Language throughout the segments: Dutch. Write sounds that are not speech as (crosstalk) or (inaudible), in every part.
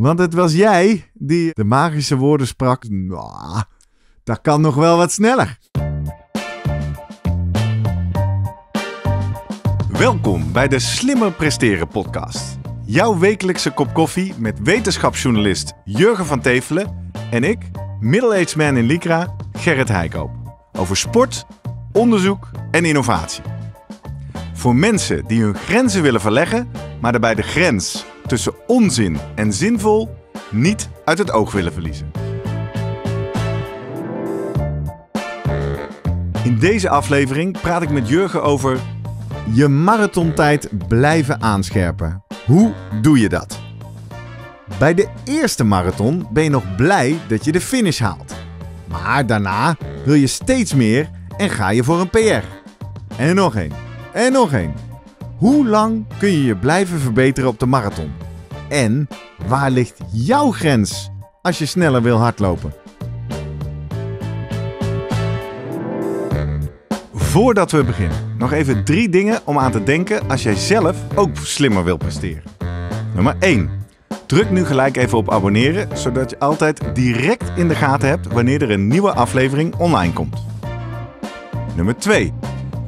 Want het was jij die de magische woorden sprak. Nou, dat kan nog wel wat sneller. Welkom bij de Slimmer Presteren podcast. Jouw wekelijkse kop koffie met wetenschapsjournalist Jurgen van Tevelen en ik, middle-aged man in Lycra, Gerrit Heikoop. Over sport, onderzoek en innovatie. Voor mensen die hun grenzen willen verleggen, maar daarbij de grens tussen onzin en zinvol niet uit het oog willen verliezen. In deze aflevering praat ik met Jurgen over je marathontijd blijven aanscherpen. Hoe doe je dat? Bij de eerste marathon ben je nog blij dat je de finish haalt. Maar daarna wil je steeds meer en ga je voor een PR. En nog één. En nog één. Hoe lang kun je je blijven verbeteren op de marathon? En waar ligt jouw grens als je sneller wil hardlopen? Voordat we beginnen, nog even drie dingen om aan te denken als jij zelf ook slimmer wil presteren. Nummer 1. Druk nu gelijk even op abonneren, zodat je altijd direct in de gaten hebt wanneer er een nieuwe aflevering online komt. Nummer 2.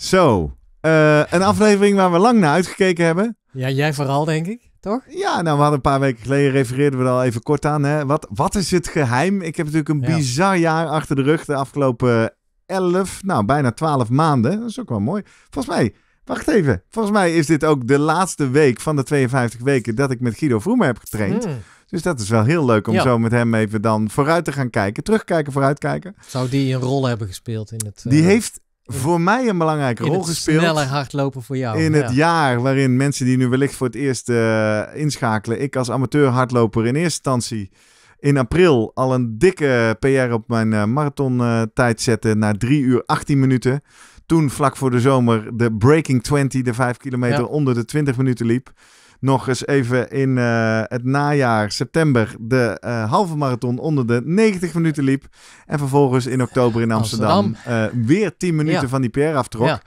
Zo, eh, een aflevering waar we lang naar uitgekeken hebben. Ja, jij vooral, denk ik. Toch? Ja, nou, we hadden een paar weken geleden refereerden we er al even kort aan. Hè? Wat, wat is het geheim? Ik heb natuurlijk een bizar jaar achter de rug. De afgelopen elf nou bijna twaalf maanden. Dat is ook wel mooi. Volgens mij, wacht even. Volgens mij is dit ook de laatste week van de 52 weken dat ik met Guido Vroemer heb getraind. Hmm. Dus dat is wel heel leuk om zo met hem even dan vooruit te gaan kijken. Terugkijken, vooruitkijken. Zou die een rol hebben gespeeld in het... Die eh, heeft voor mij een belangrijke rol gespeeld. Sneller hardlopen voor jou. In het jaar waarin mensen die nu wellicht voor het eerst eh, inschakelen, ik als amateur hardloper in eerste instantie in april al een dikke PR op mijn uh, marathon eh, tijd zette naar 3 uur 18 minuten. Toen vlak voor de zomer de Breaking 20, de 5 kilometer onder de 20 minuten liep nog eens even in eh, het najaar, september, de eh, halve marathon onder de 90 minuten liep. En vervolgens in oktober in Amsterdam, eh, weer 10 minuten van die PR aftrok. Ja.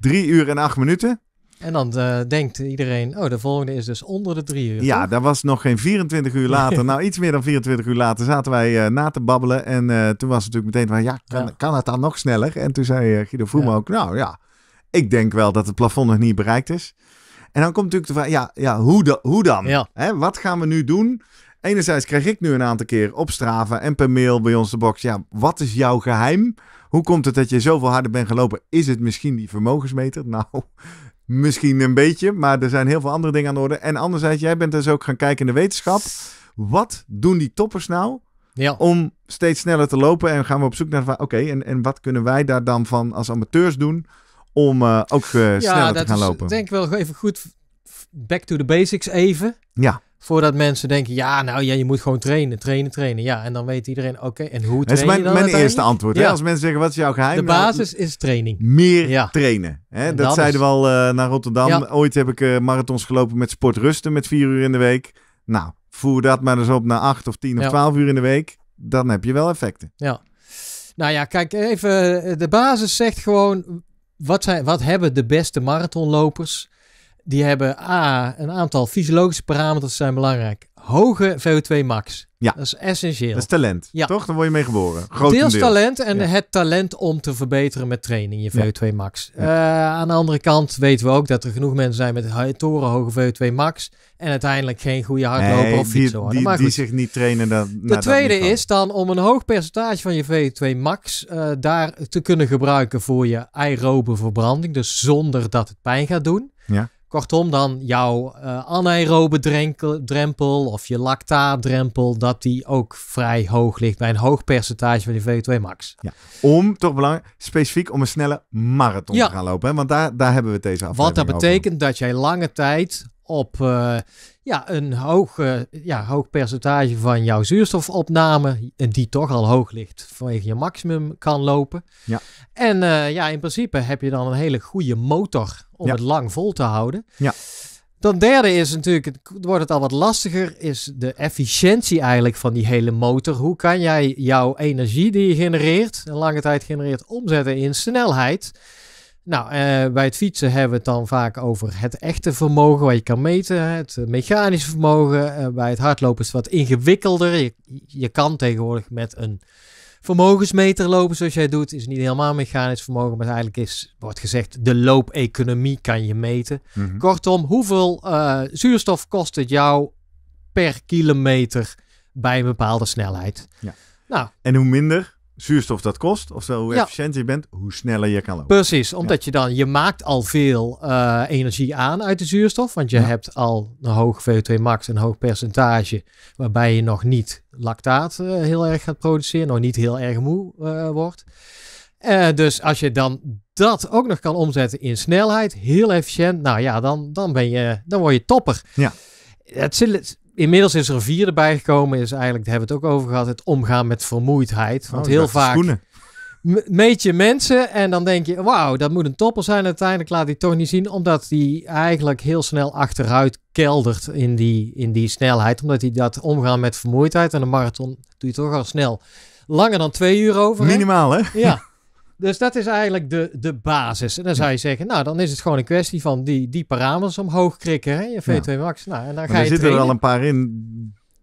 3 uur en 8 minuten. En dan denkt iedereen, oh, de volgende is dus onder de drie uur. Ja, dat was nog geen 24 uur later. (laughs) nou, iets meer dan 24 uur later zaten wij na te babbelen. En toen was het natuurlijk meteen van, ja, kan, kan het dan nog sneller? En toen zei Guido Vroem ook, nou ja, ik denk wel dat het plafond nog niet bereikt is. En dan komt natuurlijk de vraag, ja, ja hoe, hoe dan? Ja. Hè, wat gaan we nu doen? Enerzijds krijg ik nu een aantal keer op Strava en per mail bij ons de box. Ja, wat is jouw geheim? Hoe komt het dat je zoveel harder bent gelopen? Is het misschien die vermogensmeter? (laughs) Nou, misschien een beetje, maar er zijn heel veel andere dingen aan de orde. En anderzijds, jij bent dus ook gaan kijken in de wetenschap. Wat doen die toppers nou ja. om steeds sneller te lopen? En gaan we op zoek naar, oké, en, en wat kunnen wij daar dan van als amateurs doen? om eh, ook uh, sneller te gaan is, lopen. Denk wel even goed back to the basics even. Ja. Voordat mensen denken, ja, nou ja, je moet gewoon trainen, trainen, trainen. Ja, en dan weet iedereen, oké, en hoe train je dan? Dat is mijn, eerste antwoord. Hè? Als mensen zeggen, wat is jouw geheim? De nou, basis is training. Meer trainen. Hè? Dat, zeiden we al eh, naar Rotterdam. Ooit heb ik uh, marathons gelopen met sportrusten met vier uur in de week. Nou, voer dat maar eens op naar acht of tien of twaalf uur in de week. Dan heb je wel effecten. Ja. Nou ja, kijk even. De basis zegt gewoon: wat, zijn, wat hebben de beste marathonlopers? Die hebben A, een aantal fysiologische parameters zijn belangrijk hoge VO2 max. Dat is essentieel. Dat is talent, toch? Dan word je mee geboren. Deels talent en het talent om te verbeteren met training, je VO2 max. Eh, aan de andere kant weten we ook dat er genoeg mensen zijn met torenhoge VO2 max en uiteindelijk geen goede hardloper of fietsen Die, maar goed, zich niet trainen. Dan, nou, de tweede is dan om een hoog percentage van je VO2 max eh, daar te kunnen gebruiken voor je aerobe verbranding, dus zonder dat het pijn gaat doen. Ja. Kortom, dan jouw eh, anaerobe drempel of je lactaatdrempel, dat die ook vrij hoog ligt bij een hoog percentage van je VO2 max. Ja. Om, toch belangrijk, specifiek om een snelle marathon te gaan lopen. Hè? Want daar, daar hebben we deze aflevering Wat dat betekent dat jij lange tijd op eh, ja, een hoog, ja, hoog percentage van jouw zuurstofopname, en die toch al hoog ligt vanwege je maximum, kan lopen. Ja. En eh, ja, in principe heb je dan een hele goede motor om het lang vol te houden. Ja. Dan derde is natuurlijk, het wordt het al wat lastiger, is de efficiëntie eigenlijk van die hele motor. Hoe kan jij jouw energie die je genereert, een lange tijd genereert, omzetten in snelheid? Nou, eh, bij het fietsen hebben we het dan vaak over het echte vermogen wat je kan meten, het mechanische vermogen. Eh, bij het hardlopen is het wat ingewikkelder. Je, je kan tegenwoordig met een vermogensmeter lopen zoals jij doet, is niet helemaal mechanisch vermogen, maar eigenlijk is, wordt gezegd, de loopeconomie kan je meten. Mhm. Kortom, hoeveel eh, zuurstof kost het jou per kilometer bij een bepaalde snelheid? Ja. Nou, en hoe minder, zuurstof dat kost. Oftewel, hoe efficiënt efficiënter je bent, hoe sneller je kan lopen. Precies, omdat je dan, je maakt al veel eh, energie aan uit de zuurstof. Want je hebt al een hoog VO2 max, een hoog percentage. Waarbij je nog niet lactaat eh, heel erg gaat produceren. Nog niet heel erg moe eh, wordt. dus als je dan dat ook nog kan omzetten in snelheid, heel efficiënt. Nou ja, dan, dan, ben je, dan word je topper. Ja. Het, Inmiddels is er vier vierde bijgekomen, is eigenlijk, daar hebben we het ook over gehad, het omgaan met vermoeidheid. Want oh, heel vaak meet je mensen en dan denk je, wauw, dat moet een topper zijn. Uiteindelijk laat die toch niet zien, omdat hij eigenlijk heel snel achteruit keldert in die, in die snelheid. Omdat hij dat omgaan met vermoeidheid en een marathon doe je toch al snel langer dan twee uur over. Minimaal hè? hè? Ja. (laughs) Dus dat is eigenlijk de, de basis. En dan zou je zeggen, nou, dan is het gewoon een kwestie van die, die parameters omhoog krikken. Hè? Je V2 max. Nou, en dan ga er je zitten er wel een paar in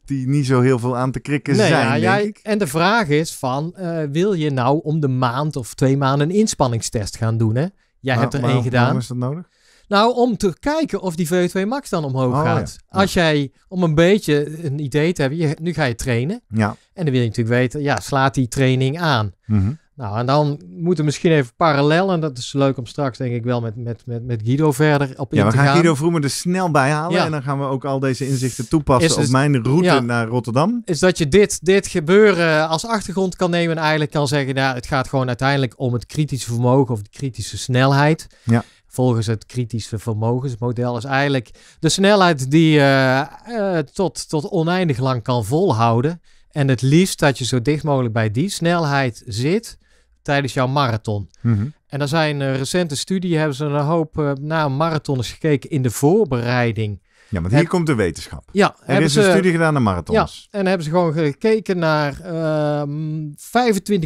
die niet zo heel veel aan te krikken nee, zijn. Ja, en de vraag is van, eh, wil je nou om de maand of twee maanden een inspanningstest gaan doen? Hè? Jij hebt er één gedaan. Waarom is dat nodig? Nou, om te kijken of die v 2 max dan omhoog oh, gaat. Als jij, om een beetje een idee te hebben, je, nu ga je trainen. Ja. En dan wil je natuurlijk weten, ja, slaat die training aan? Mm nou, en dan moeten we misschien even parallel, en dat is leuk om straks denk ik wel met, met, met, met Guido verder op in ja, te gaan. Ja, we gaan Guido Vroemen er snel bij halen en dan gaan we ook al deze inzichten toepassen op mijn route naar Rotterdam. Is dat je dit, dit gebeuren als achtergrond kan nemen en eigenlijk kan zeggen, ja, nou, het gaat gewoon uiteindelijk om het kritische vermogen of de kritische snelheid. Ja. Volgens het kritische vermogensmodel is eigenlijk de snelheid die je eh, eh, tot, tot oneindig lang kan volhouden. En het liefst dat je zo dicht mogelijk bij die snelheid zit tijdens jouw marathon. Mhm. En er zijn een eh, recente studie, hebben ze een hoop uh, naar marathons gekeken in de voorbereiding. Ja, want hier komt de wetenschap. Ja, er is ze... een studie gedaan naar marathons. Ja, en hebben ze gewoon gekeken naar 25.000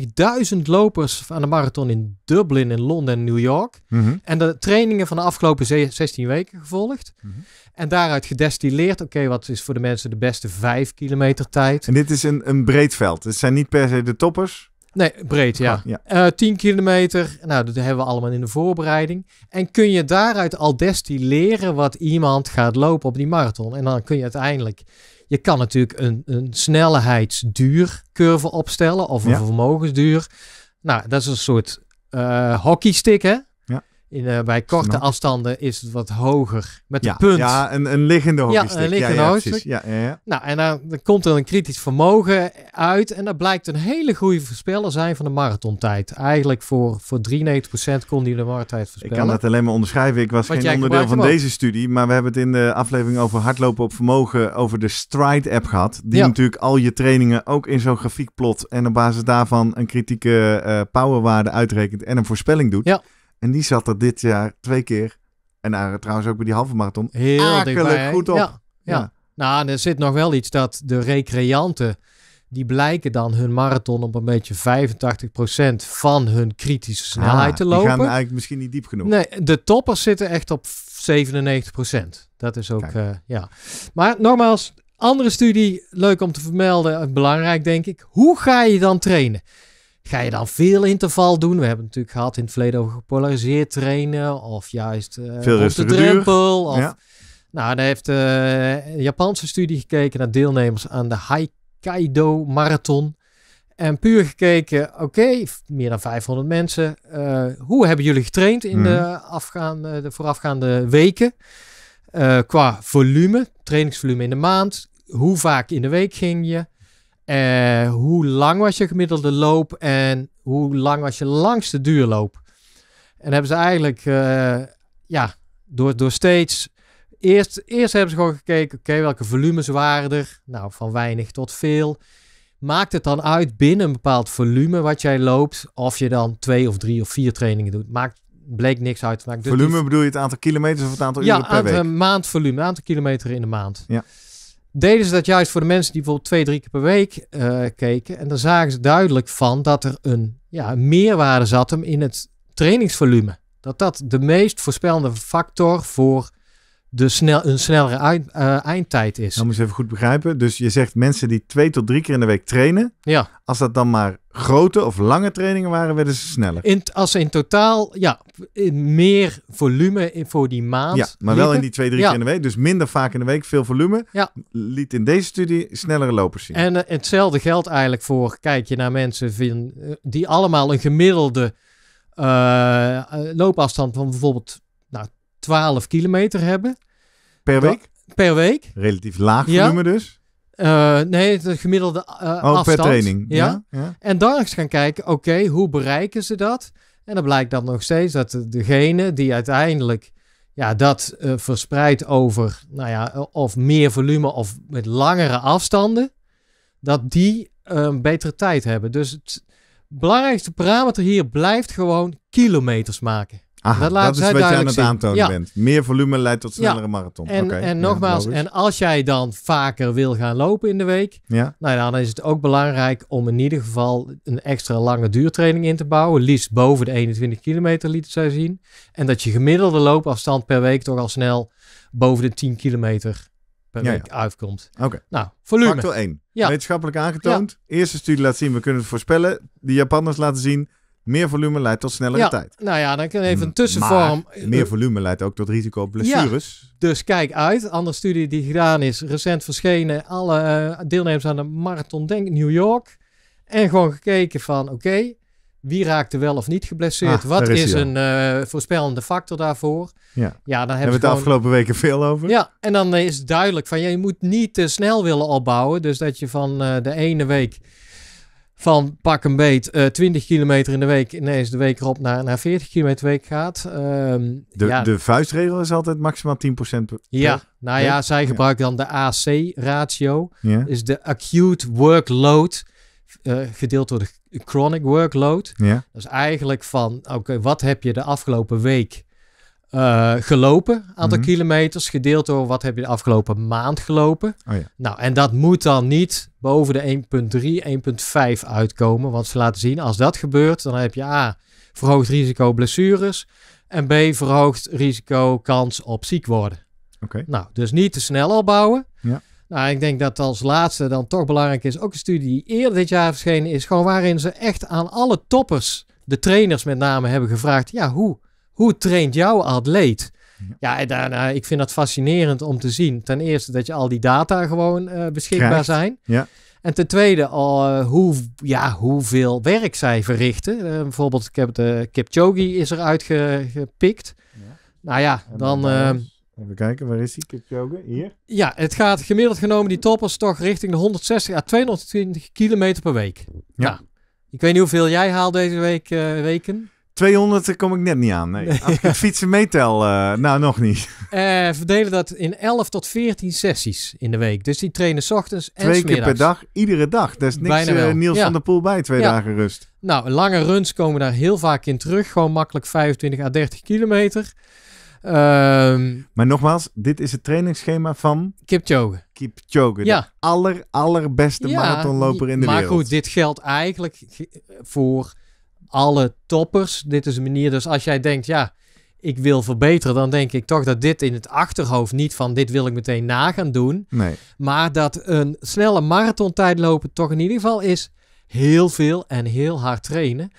ehm, lopers aan de marathon in Dublin, in Londen en New York. Mhm. En de trainingen van de afgelopen 16 weken gevolgd. Mhm. En daaruit gedestilleerd, oké, wat is voor de mensen de beste 5 kilometer tijd? En dit is een, een breed veld. Het zijn niet per se de toppers, Nee, breed, ja. ja. 10 eh, kilometer, nou, dat hebben we allemaal in de voorbereiding. En kun je daaruit al destilleren leren wat iemand gaat lopen op die marathon. En dan kun je uiteindelijk, je kan natuurlijk een, een snelheidsduurcurve opstellen of een vermogensduur. Nou, dat is een soort uh, hockeystick, hè? In, eh, bij korte afstanden is het wat hoger. Met ja, de punt. Ja, een, een liggende hockeystick. Ja, een liggende ja, ja, Nou, en dan, komt er een kritisch vermogen uit. En dat blijkt een hele goede voorspeller zijn van de marathontijd. Eigenlijk voor, voor 93% kon die de marathontijd voorspellen. Ik kan dat alleen maar onderschrijven. Ik was geen onderdeel van deze studie. Maar we hebben het in de aflevering over hardlopen op vermogen. Over de Stride-app gehad. Die natuurlijk al je trainingen ook in zo'n grafiek plot. En op basis daarvan een kritieke eh, powerwaarde uitrekent. En een voorspelling doet. Ja. En die zat er dit jaar twee keer. En daar trouwens ook bij die halve marathon. Heel dichtbij. goed op. Ja, ja. Nou, er zit nog wel iets dat de recreanten. die blijken dan hun marathon op een beetje 85% van hun kritische ah, snelheid te lopen. Die gaan eigenlijk misschien niet diep genoeg. Nee, de toppers zitten echt op 97%. Dat is ook, eh, ja. Maar nogmaals, andere studie, leuk om te vermelden, eh, belangrijk denk ik. Hoe ga je dan trainen? Ga je dan veel interval doen? We hebben natuurlijk gehad in het verleden over gepolariseerd trainen. Of juist uh, eh, op de drempel. Of, Nou, daar heeft eh, een Japanse studie gekeken naar deelnemers aan de Haikaido Marathon. En puur gekeken, oké, meer dan 500 mensen. Eh, hoe hebben jullie getraind in de, mhm. de voorafgaande weken? qua volume, trainingsvolume in de maand. Hoe vaak in de week ging je? Eh, hoe lang was je gemiddelde loop en hoe lang was je langste duurloop? En hebben ze eigenlijk, eh, ja, door, door steeds. Eerst, eerst hebben ze gewoon gekeken, oké, welke volumes waren er? Nou, van weinig tot veel. Maakt het dan uit binnen een bepaald volume wat jij loopt, of je dan twee of drie of vier trainingen doet? Maakt, bleek niks uit. Maakt volume bedoel je het aantal kilometers of het aantal ja, uren per week? Ja, maand volume, aantal kilometer in de maand. Ja deden ze dat juist voor de mensen die bijvoorbeeld twee, drie keer per week eh, keken. En dan zagen ze duidelijk van dat er een, ja, meerwaarde zat hem in het trainingsvolume. Dat dat de meest voorspellende factor voor de snel, een snellere eind, eh, eindtijd is. Dan nou, moet je even goed begrijpen. Dus je zegt mensen die twee tot drie keer in de week trainen. Ja. Als dat dan maar grote of lange trainingen waren, werden ze sneller. In, als ze in totaal, ja, meer volume voor die maand. Ja, maar wel in die twee, drie keer in de week. Dus minder vaak in de week, veel volume. Ja. Liet in deze studie snellere lopers zien. En eh, hetzelfde geldt eigenlijk voor, kijk je naar mensen eh, die allemaal een gemiddelde eh, loopafstand van bijvoorbeeld nou, 12 kilometer hebben. Per week? per week. Relatief laag volume dus. Eh, nee, de gemiddelde uh, oh, afstand. per training. Ja? En dan eens gaan kijken, oké, hoe bereiken ze dat? En dan blijkt dan nog steeds dat degene die uiteindelijk ja, dat uh, verspreidt over, nou ja, of meer volume of met langere afstanden, dat die een ehm, betere tijd hebben. Dus het belangrijkste parameter hier blijft gewoon kilometers maken dat, laatste is wat je aan het aantonen bent. Meer volume leidt tot snellere ja. marathon. En, en nogmaals, en als jij dan vaker wil gaan lopen in de week, ja. nou, dan is het ook belangrijk om in ieder geval een extra lange duurtraining in te bouwen. Liefst boven de 21 kilometer liet zij zien. En dat je gemiddelde loopafstand per week toch al snel boven de 10 kilometer per week uitkomt. Oké. Okay. Nou, volume. Factor 1. Wetenschappelijk aangetoond. Eerste studie laat zien, we kunnen het voorspellen. De Japanners laten zien, meer volume leidt tot snellere tijd. Nou ja, dan kan even een tussenvorm. Maar meer volume leidt ook tot risico op blessures. dus kijk uit. Andere studie die gedaan is, recent verschenen. Alle eh, deelnemers aan de marathon, denk New York. En gewoon gekeken van, oké, wie raakte wel of niet geblesseerd? Ah, Wat is, een eh, voorspellende factor daarvoor? Ja, ja dan hebben we het de afgelopen weken veel over. Ja, en dan is het duidelijk van, je moet niet te snel willen opbouwen. Dus dat je van eh, de ene week van pak een beet uh, eh, 20 kilometer in de week ineens de week erop naar, naar 40 kilometer week gaat. Ehm, de, ja. de vuistregel is altijd maximaal 10%. ja, nou ja, zij gebruiken dan de AC-ratio. Ja. Is de acute workload eh, gedeeld door de chronic workload. Ja. Dat is eigenlijk van, oké, wat heb je de afgelopen week uh, gelopen, aantal mhm. kilometers, gedeeld door wat heb je de afgelopen maand gelopen. Oh, nou, en dat moet dan niet boven de 1,3, 1,5 uitkomen. Want ze laten zien, als dat gebeurt, dan heb je A, verhoogd risico blessures. En B, verhoogd risico kans op ziek worden. Oké. Nou, dus niet te snel opbouwen. Ja. Nou, ik denk dat als laatste dan toch belangrijk is, ook een studie die eerder dit jaar verschenen is, gewoon waarin ze echt aan alle toppers, de trainers met name, hebben gevraagd, ja, hoe hoe traint jouw atleet? Ja, ik vind dat fascinerend om te zien. Ten eerste dat je al die data gewoon eh, beschikbaar zijn. Ja. En ten tweede, uh, hoe, ja, hoeveel werk zij verrichten. Eh, bijvoorbeeld, ik heb de Kipchoge is eruit uitgepikt. gepikt. Ja. Nou ja, dan... Even kijken, waar is die Kipchoge? Hier? Ja, het gaat gemiddeld genomen die toppers toch richting de 160 à 220 kilometer per week. Ja. Nou, ik weet niet hoeveel jij haalt deze week, weken. 200 kom ik net niet aan. Nee. Als ik het fietsen meetel, eh, nou nog niet. verdelen eh, dat in 11 tot 14 sessies in de week. Dus die trainen s ochtends en Twee keer per dag, iedere dag. Dat is niks eh, Niels van der Poel bij, twee dagen rust. Nou, lange runs komen daar heel vaak in terug. Gewoon makkelijk 25 à 30 kilometer. Ehm, maar nogmaals, dit is het trainingsschema van... Kipchoge. Kipchoge, ja. de aller, allerbeste marathonloper in de maar wereld. Maar goed, dit geldt eigenlijk voor alle toppers. Dit is een manier, dus als jij denkt, ja, ik wil verbeteren, dan denk ik toch dat dit in het achterhoofd niet van dit wil ik meteen na gaan doen. Nee. Maar dat een snelle marathontijd lopen toch in ieder geval is heel veel en heel hard trainen.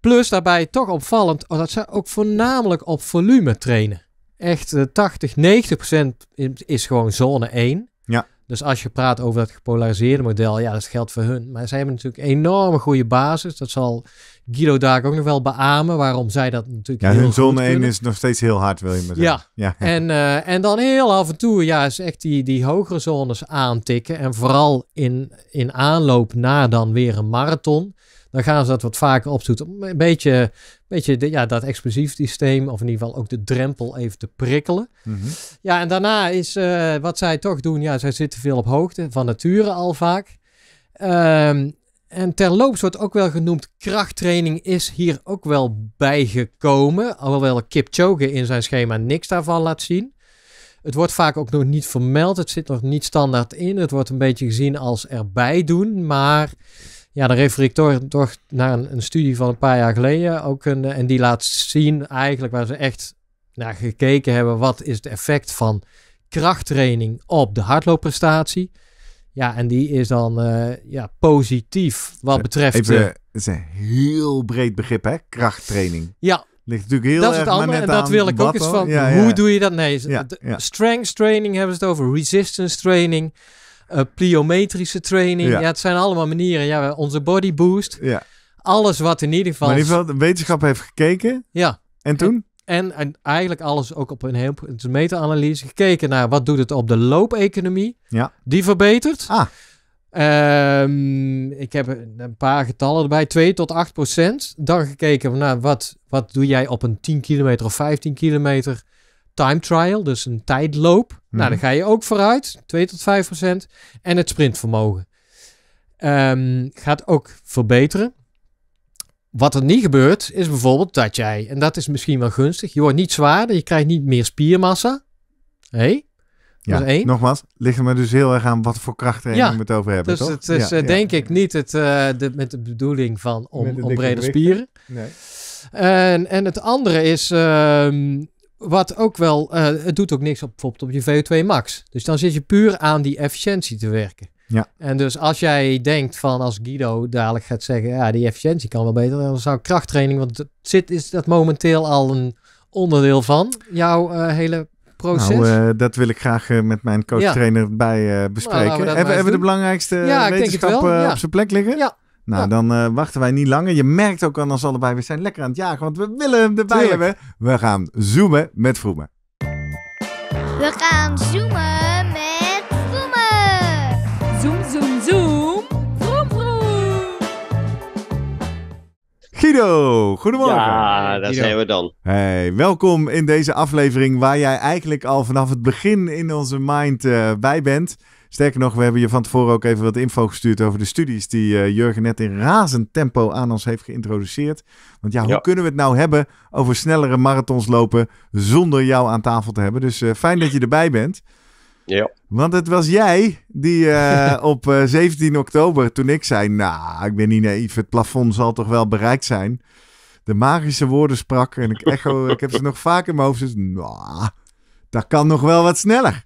Plus daarbij toch opvallend dat ze ook voornamelijk op volume trainen. Echt 80, eh, 90 procent is gewoon zone 1. Ja. Dus als je praat over dat gepolariseerde model, ja, dat geldt voor hun. Maar ze hebben natuurlijk een enorme goede basis. Dat zal Guido Daak ook nog wel beamen. Waarom zij dat natuurlijk. Ja, hun zone 1 is nog steeds heel hard, wil je maar zeggen. Ja. ja. (laughs) En, eh, en dan heel af en toe, ja, is echt die, die hogere zones aantikken. En vooral in, in aanloop naar dan weer een marathon. Dan gaan ze dat wat vaker opzoeken. Een beetje, beetje de, ja, dat explosief systeem, of in ieder geval ook de drempel even te prikkelen. Mhm. Ja, en daarna is eh, wat zij toch doen, ja, zij zitten veel op hoogte, van nature al vaak. Um, en terloops wordt ook wel genoemd, krachttraining is hier ook wel bijgekomen. Alhoewel Kipchoge in zijn schema niks daarvan laat zien. Het wordt vaak ook nog niet vermeld. Het zit nog niet standaard in. Het wordt een beetje gezien als erbij doen. Maar ja, dan refereer toch, naar een, een, studie van een paar jaar geleden. Ook een, eh, en die laat zien eigenlijk waar ze echt naar gekeken hebben. Wat is het effect van krachttraining op de hardloopprestatie. Ja, en die is dan eh, ja, positief wat betreft... Even, het is een heel breed begrip, hè? Krachttraining. Ja. Ligt natuurlijk heel dat erg is het andere. En dat wil ik ook eens van. Hoe doe je dat? Nee, strength training hebben ze het over. Resistance training. Uh, pliometrische training. Ja. het zijn allemaal manieren. Ja, onze body boost. Ja. Alles wat in ieder geval... Maar in ieder geval de wetenschap heeft gekeken. Ja. En toen? en, en, eigenlijk alles ook op een heel meta-analyse gekeken naar wat doet het op de loopeconomie. Ja. Die verbetert. Ah. Ehm, ik heb een paar getallen erbij, 2 tot 8 procent. Dan gekeken naar wat, wat doe jij op een 10 kilometer of 15 kilometer time trial, dus een tijdloop. Nou, mhm. dan ga je ook vooruit, 2 tot 5 procent. En het sprintvermogen um, gaat ook verbeteren. Wat er niet gebeurt, is bijvoorbeeld dat jij, en dat is misschien wel gunstig, je wordt niet zwaarder, je krijgt niet meer spiermassa. Hé? Ja, nogmaals, ligt er me dus heel erg aan wat voor krachttraining we het over hebben, dus het is eh, denk ik niet het, eh, de, met de bedoeling van om, om brede spieren. Nee. En, en het andere is, ehm, wat ook wel, eh, het doet ook niks op bijvoorbeeld op je VO2 max. Dus dan zit je puur aan die efficiëntie te werken. Ja. En dus als jij denkt van als Guido dadelijk gaat zeggen, ja, die efficiëntie kan wel beter, dan zou krachttraining, want het zit, is dat momenteel al een onderdeel van jouw eh, hele proces. Nou, eh, dat wil ik graag eh, met mijn coach-trainer bij nou, bespreken. hebben, we de belangrijkste ja, wetenschappen op zijn plek liggen? Ja, nou, dan wachten wij niet langer. Je merkt ook aan ons allebei, we zijn lekker aan het jagen, want we willen hem erbij hebben. We gaan zoomen met Vroemen. We gaan zoomen. Guido, goedemorgen. Ja, daar zijn we dan. Hey, welkom in deze aflevering waar jij eigenlijk al vanaf het begin in onze mind eh, bij bent. Sterker nog, we hebben je van tevoren ook even wat info gestuurd over de studies die eh, Jurgen net in razend tempo aan ons heeft geïntroduceerd. Want ja, hoe kunnen we het nou hebben over snellere marathons lopen zonder jou aan tafel te hebben? Dus eh, fijn dat je erbij bent. Ja. Want het was jij die eh, (laughs) op 17 eh, oktober, toen ik zei, nou, ik ben niet naïef, het plafond zal toch wel bereikt zijn. De magische woorden sprak en ik echo, ik heb ze nog vaak in mijn hoofd. Dus, nah, nou, dat kan nog wel wat sneller.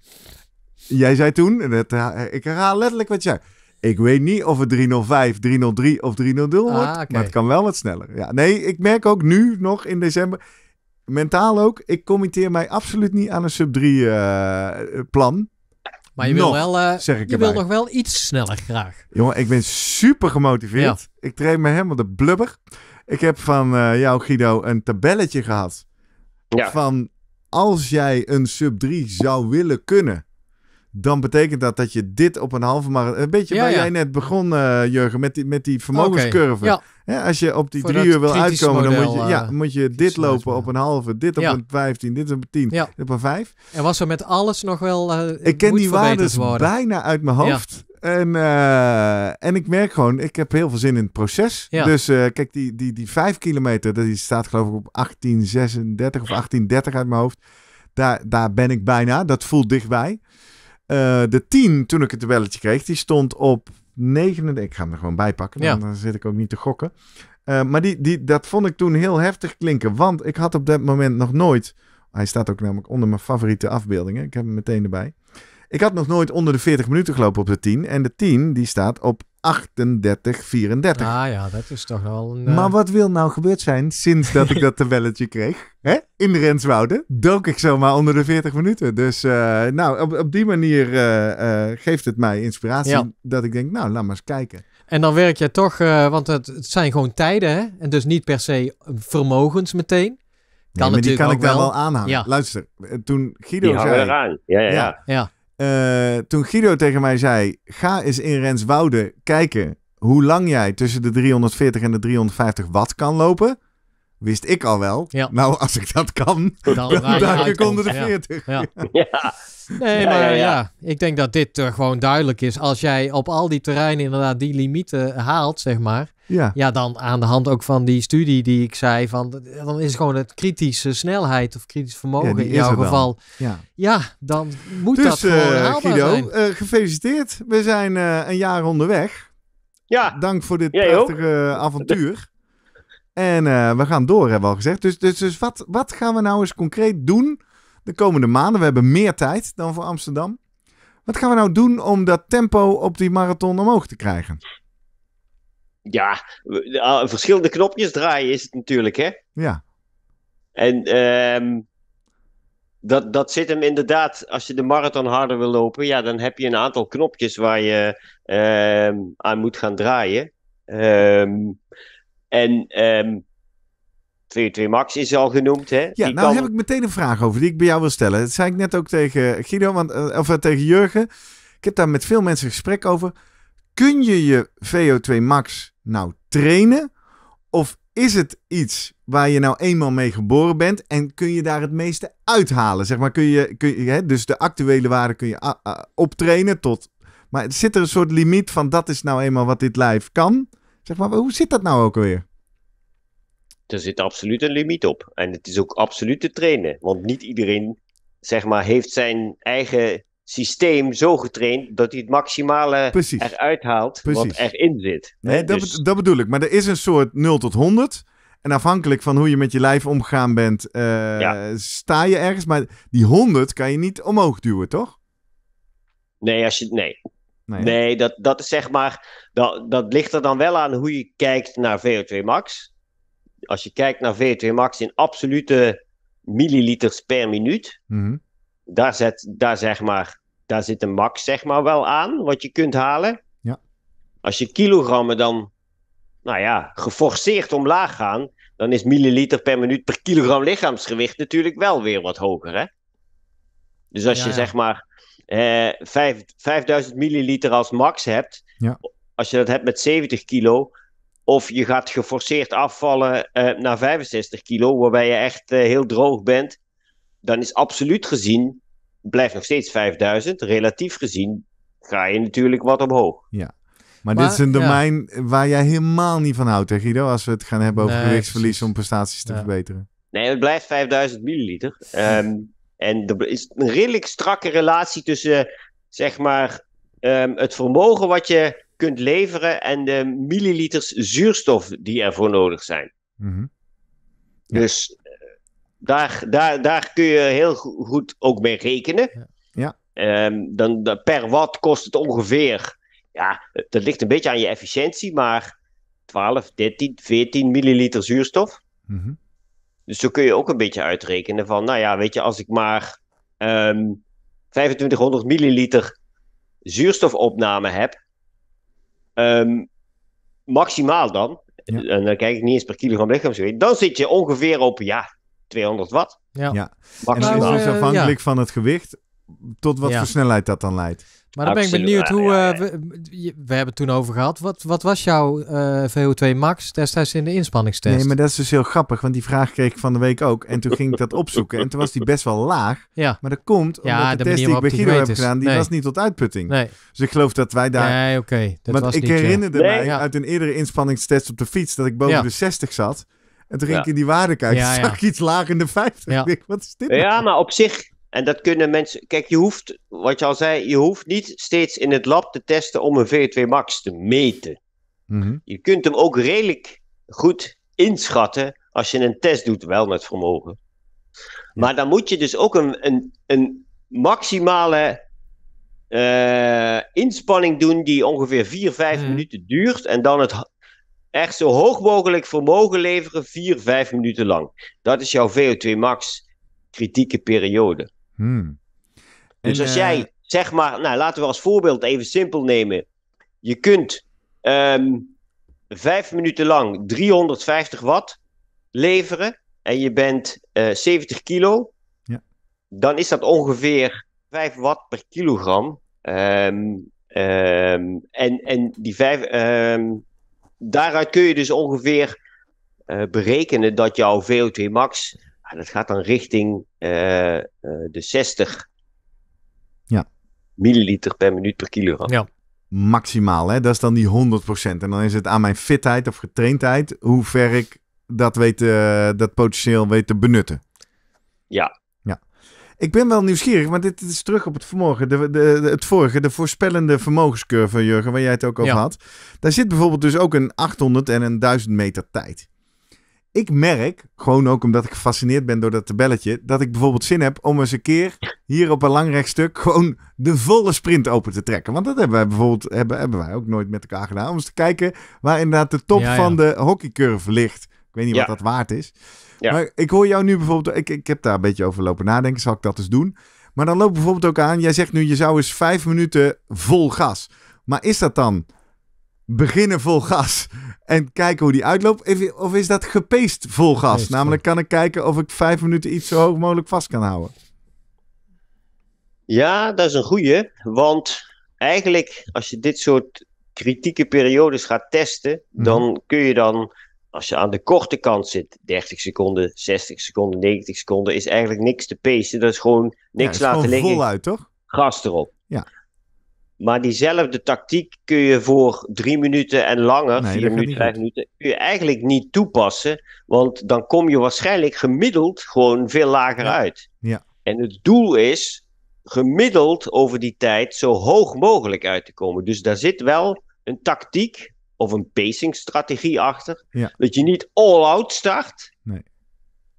Jij zei toen, het, ik herhaal letterlijk wat jij ik weet niet of het 305, 303 of 300 wordt. Ah, maar het kan wel wat sneller. Ja, nee, ik merk ook nu nog in december mentaal ook. Ik committeer mij absoluut niet aan een sub 3 eh, plan. Maar je wil, wel, eh, je wil nog wel iets sneller graag. Jongen, ik ben super gemotiveerd. Ik train me helemaal de blubber. Ik heb van uh, jou, Guido, een tabelletje gehad. Ja. Van als jij een sub 3 zou willen kunnen, dan betekent dat dat je dit op een halve marathon... Een beetje waar jij net begon, eh, Jurgen, met die, met die vermogenscurve. ja. als je op die drie uur wil uitkomen, dan moet je, ja, eh, moet je dit lopen op een halve, dit op een vijftien, dit op een tien, op een vijf. En was er met alles nog wel uh, Ik ken die waardes bijna uit mijn hoofd. En, en ik merk gewoon, ik heb heel veel zin in het proces. Dus kijk, die, die, die vijf kilometer, die staat geloof ik op 1836 of 1830 uit mijn hoofd. Daar, daar ben ik bijna. Dat voelt dichtbij. Eh, de 10, toen ik het tabelletje kreeg, die stond op 9. Ik ga hem er gewoon bij pakken, dan eh, zit ik ook niet te gokken. Eh, maar die, die, dat vond ik toen heel heftig klinken, want ik had op dat moment nog nooit... Hij staat ook namelijk onder mijn favoriete afbeeldingen. Ik heb hem meteen erbij. Ik had nog nooit onder de 40 minuten gelopen op de 10. En de 10 die staat op 3834. Ah ja, dat is toch al. een... Eh, maar wat wil nou gebeurd zijn sinds dat ik (laughs) dat tabelletje kreeg? Hè? In de Renswoude dook ik zomaar onder de 40 minuten. Dus eh, nou, op, die manier eh, geeft het mij inspiratie dat ik denk, nou, laat maar eens kijken. En dan werk je toch, want het, het, zijn gewoon tijden hè? En dus niet per se vermogens meteen. Kan die kan ik wel, wel aanhouden. Luister, toen Guido die zei... Eraan. ja, ja. ja. ja. Eh, toen Guido tegen mij zei: Ga eens in Renswoude kijken hoe lang jij tussen de 340 en de 350 watt kan lopen. Wist ik al wel. Nou, als ik dat kan, (laughs) dan, dan ik onder de 40. (laughs) Ja. ja. Nee, maar ja, ik denk dat dit eh, gewoon duidelijk is. Als jij op al die terreinen inderdaad die limieten haalt, zeg maar. Ja. ja, dan aan de hand ook van die studie die ik zei, van, dan is gewoon het kritische snelheid of kritisch vermogen in jouw geval. Ja. ja, dan moet dus, dat gewoon uh, Guido, eh, gefeliciteerd. We zijn eh, een jaar onderweg. Ja. Dank voor dit prachtige avontuur. En we gaan door, hebben we al gezegd. Dus, dus, dus wat, wat gaan we nou eens concreet doen de komende maanden? We hebben meer tijd dan voor Amsterdam. Wat gaan we nou doen om dat tempo op die marathon omhoog te krijgen? ja, ah, verschillende knopjes draaien is het natuurlijk, hè? Ja. En ehm, dat, dat zit hem inderdaad, als je de marathon harder wil lopen, ja, dan heb je een aantal knopjes waar je ehm, aan moet gaan draaien. Um, en 2-2 Max is al genoemd, hè? Ja, nou heb ik meteen een vraag over die ik bij jou wil stellen. Dat zei ik net ook tegen Guido, want, eh, of eh, tegen Jurgen. Ik heb daar met veel mensen gesprek over kun je je VO2 max nou trainen? Of is het iets waar je nou eenmaal mee geboren bent en kun je daar het meeste uithalen? Zeg maar, kun je, kun je, hè, dus de actuele waarde kun je ah, ah, optrainen tot. Maar zit er een soort limiet van dat is nou eenmaal wat dit lijf kan? Zeg maar, hoe zit dat nou ook alweer? Er zit absoluut een limiet op. En het is ook absoluut te trainen. Want niet iedereen, zeg maar, heeft zijn eigen systeem zo getraind dat hij het maximale Precies. eruit haalt Precies. wat erin zit. Nee, dat, dus- dat, bedoel ik. Maar er is een soort 0 tot 100. En afhankelijk van hoe je met je lijf omgegaan bent, eh, sta je ergens. Maar die 100 kan je niet omhoog duwen, toch? Nee, als je, nee. Nee, nee dat, dat is zeg maar. Dat, dat ligt er dan wel aan hoe je kijkt naar VO2 max. Als je kijkt naar VO2 max in absolute milliliters per minuut. Mhm daar, zet, daar, zeg maar, daar zit een max zeg maar, wel aan, wat je kunt halen. Ja. Als je kilogrammen dan, nou ja, geforceerd omlaag gaan, dan is milliliter per minuut per kilogram lichaamsgewicht natuurlijk wel weer wat hoger. Hè? Dus als je zeg maar eh, 5, 5000 milliliter als max hebt, ja. als je dat hebt met 70 kilo, of je gaat geforceerd afvallen eh, naar 65 kilo, waarbij je echt eh, heel droog bent, dan is absoluut gezien, blijft nog steeds 5000. Relatief gezien ga je natuurlijk wat omhoog. Ja. Maar, dit is een domein waar jij helemaal niet van houdt, hè Guido? Als we het gaan hebben over gewichtsverlies om prestaties te verbeteren. Nee, het blijft 5000 milliliter. Ehm, (laughs) en er is een redelijk strakke relatie tussen, zeg maar, ehm, het vermogen wat je kunt leveren en de milliliters zuurstof die ervoor nodig zijn. Mhm. Dus daar, daar, daar kun je heel goed ook mee rekenen. Ja. Ehm, dan, per watt kost het ongeveer, ja, dat ligt een beetje aan je efficiëntie, maar 12, 13, 14 milliliter zuurstof. Mhm. Dus zo kun je ook een beetje uitrekenen van, nou ja, weet je, als ik maar um, ehm, 2500 milliliter zuurstofopname heb, ehm, maximaal dan, en dan kijk ik niet eens per kilogram lichaamsgewicht, dan zit je ongeveer op, ja, 200 watt. Ja. ja. En is dus afhankelijk van het gewicht, tot wat ja. voor snelheid dat dan leidt. Maar dan ben ik benieuwd hoe. Eh, we, hebben het toen over gehad. Wat, wat was jouw eh, VO2 max destijds in de inspanningstest? Nee, maar dat is dus heel grappig, want die vraag kreeg ik van de week ook. En toen ging ik dat (laughs) opzoeken. En toen was die best wel laag. Ja. Maar dat komt omdat ja, de, test die ik bij Guido heb gedaan, die was niet tot uitputting. Nee. Dus ik geloof dat wij daar. Nee, oké. Okay. Want was ik niet, herinnerde mij uit een eerdere inspanningstest op de fiets dat ik boven de 60 zat. En toen ging in die waarde kijken. Ja, zag iets lager in de 50. Ja. wat is dit Ja, nou? maar op zich... En dat kunnen mensen... Kijk, je hoeft, wat je al zei, je hoeft niet steeds in het lab te testen om een VO2 max te meten. Mhm. Je kunt hem ook redelijk goed inschatten als je een test doet, wel met vermogen. Maar dan moet je dus ook een, een, een maximale eh, inspanning doen die ongeveer 4, 5 mhm. minuten duurt. En dan het echt zo hoog mogelijk vermogen leveren, vier vijf minuten lang. Dat is jouw VO2 max kritieke periode. Hmm. dus als jij, eh, zeg maar, nou, laten we als voorbeeld even simpel nemen. Je kunt ehm, vijf minuten lang 350 watt leveren en je bent uh, eh, 70 kilo, ja. dan is dat ongeveer 5 watt per kilogram. Ehm, ehm, en, en die 5, daaruit kun je dus ongeveer eh, berekenen dat jouw VO2 max, ah, dat gaat dan richting eh, eh, de 60 ja. milliliter per minuut per kilogram. Ja. Maximaal, hè? dat is dan die 100%. En dan is het aan mijn fitheid of getraindheid hoe ver ik dat, weet, dat potentieel weet te benutten. Ja, ik ben wel nieuwsgierig, maar dit is terug op het vermogen. De, de, het vorige, de voorspellende vermogenscurve, Jurgen, waar jij het ook over had. Daar zit bijvoorbeeld dus ook een 800 en een 1000 meter tijd. Ik merk, gewoon ook omdat ik gefascineerd ben door dat tabelletje, dat ik bijvoorbeeld zin heb om eens een keer hier op een lang rechtstuk gewoon de volle sprint open te trekken. Want dat hebben wij bijvoorbeeld hebben, hebben wij ook nooit met elkaar gedaan. Om eens te kijken waar inderdaad de top van de hockeycurve ligt. Ik weet niet wat dat waard is. Ja. Maar ik hoor jou nu bijvoorbeeld, ik, ik heb daar een beetje over lopen nadenken, zal ik dat eens doen? Maar dan loopt bijvoorbeeld ook aan, jij zegt nu je zou eens vijf minuten vol gas. Maar is dat dan beginnen vol gas (laughs) en kijken hoe die uitloopt? Of is dat gepeest vol gas? Namelijk kan ik kijken of ik vijf minuten iets zo hoog mogelijk vast kan houden. Ja, dat is een goede. Want eigenlijk als je dit soort kritieke periodes gaat testen, mhm. dan kun je dan als je aan de korte kant zit, 30 seconden, 60 seconden, 90 seconden, is eigenlijk niks te pacen. Dat is gewoon niks ja, laten liggen. Voluit, toch? Gas erop. Ja. Maar diezelfde tactiek kun je voor drie minuten en langer, vier minuten, vijf minuten, kun je eigenlijk niet toepassen. Want dan kom je waarschijnlijk gemiddeld gewoon veel lager uit. Ja. En het doel is gemiddeld over die tijd zo hoog mogelijk uit te komen. Dus daar zit wel een tactiek of een pacing-strategie achter. Dat je niet all-out start, nee.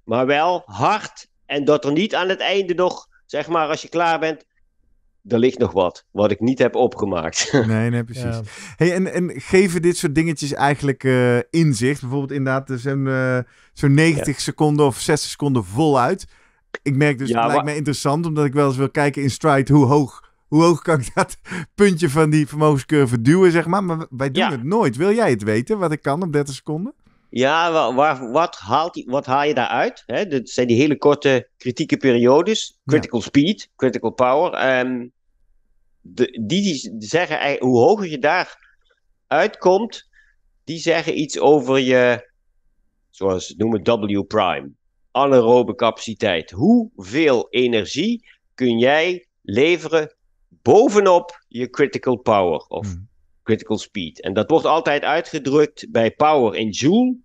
maar wel hard. En dat er niet aan het einde nog, zeg maar, als je klaar bent, er ligt nog wat, wat ik niet heb opgemaakt. (laughs) Nee, nee, precies. Hey, en, en geven dit soort dingetjes eigenlijk eh, inzicht? Bijvoorbeeld inderdaad eh, zo'n uh, zo'n 90 seconden of 60 seconden voluit. Ik merk dus, ja, het lijkt me interessant, omdat ik wel eens wil kijken in stride hoe hoog hoe hoog kan ik (laughs) dat puntje van die vermogenscurve duwen, zeg maar. Maar wij doen het nooit. Wil jij het weten, wat ik kan op 30 seconden? Ja, wat, haalt wat haal je daaruit? Hè? Dat zijn die hele korte kritieke periodes. Critical speed, critical power. Um, de, die, die zeggen, hoe hoger je daar uitkomt, die zeggen iets over je, zoals ze noemen, W prime. Anaerobe capaciteit. Hoeveel energie kun jij leveren bovenop je critical power of hmm. critical speed. En dat wordt altijd uitgedrukt bij power in joule.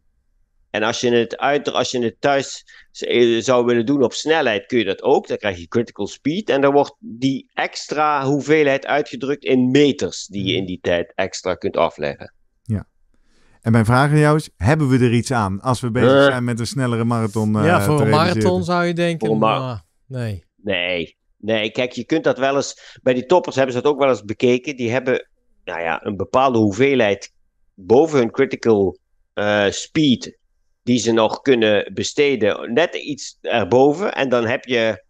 En als je het, uit, als je het thuis eh, zou willen doen op snelheid, kun je dat ook. Dan krijg je critical speed. En dan wordt die extra hoeveelheid uitgedrukt in meters die je hmm. in die tijd extra kunt afleggen. Ja. En mijn vraag aan jou is: hebben we er iets aan als we bezig eh. zijn met een snellere marathon? ja, eh, voor een marathon zou je denken. nee. Nee, Nee, kijk, je kunt dat wel eens. Bij die toppers hebben ze dat ook wel eens bekeken. Die hebben nou ja, een bepaalde hoeveelheid boven hun critical eh, speed. die ze nog kunnen besteden. Net iets erboven. En dan heb je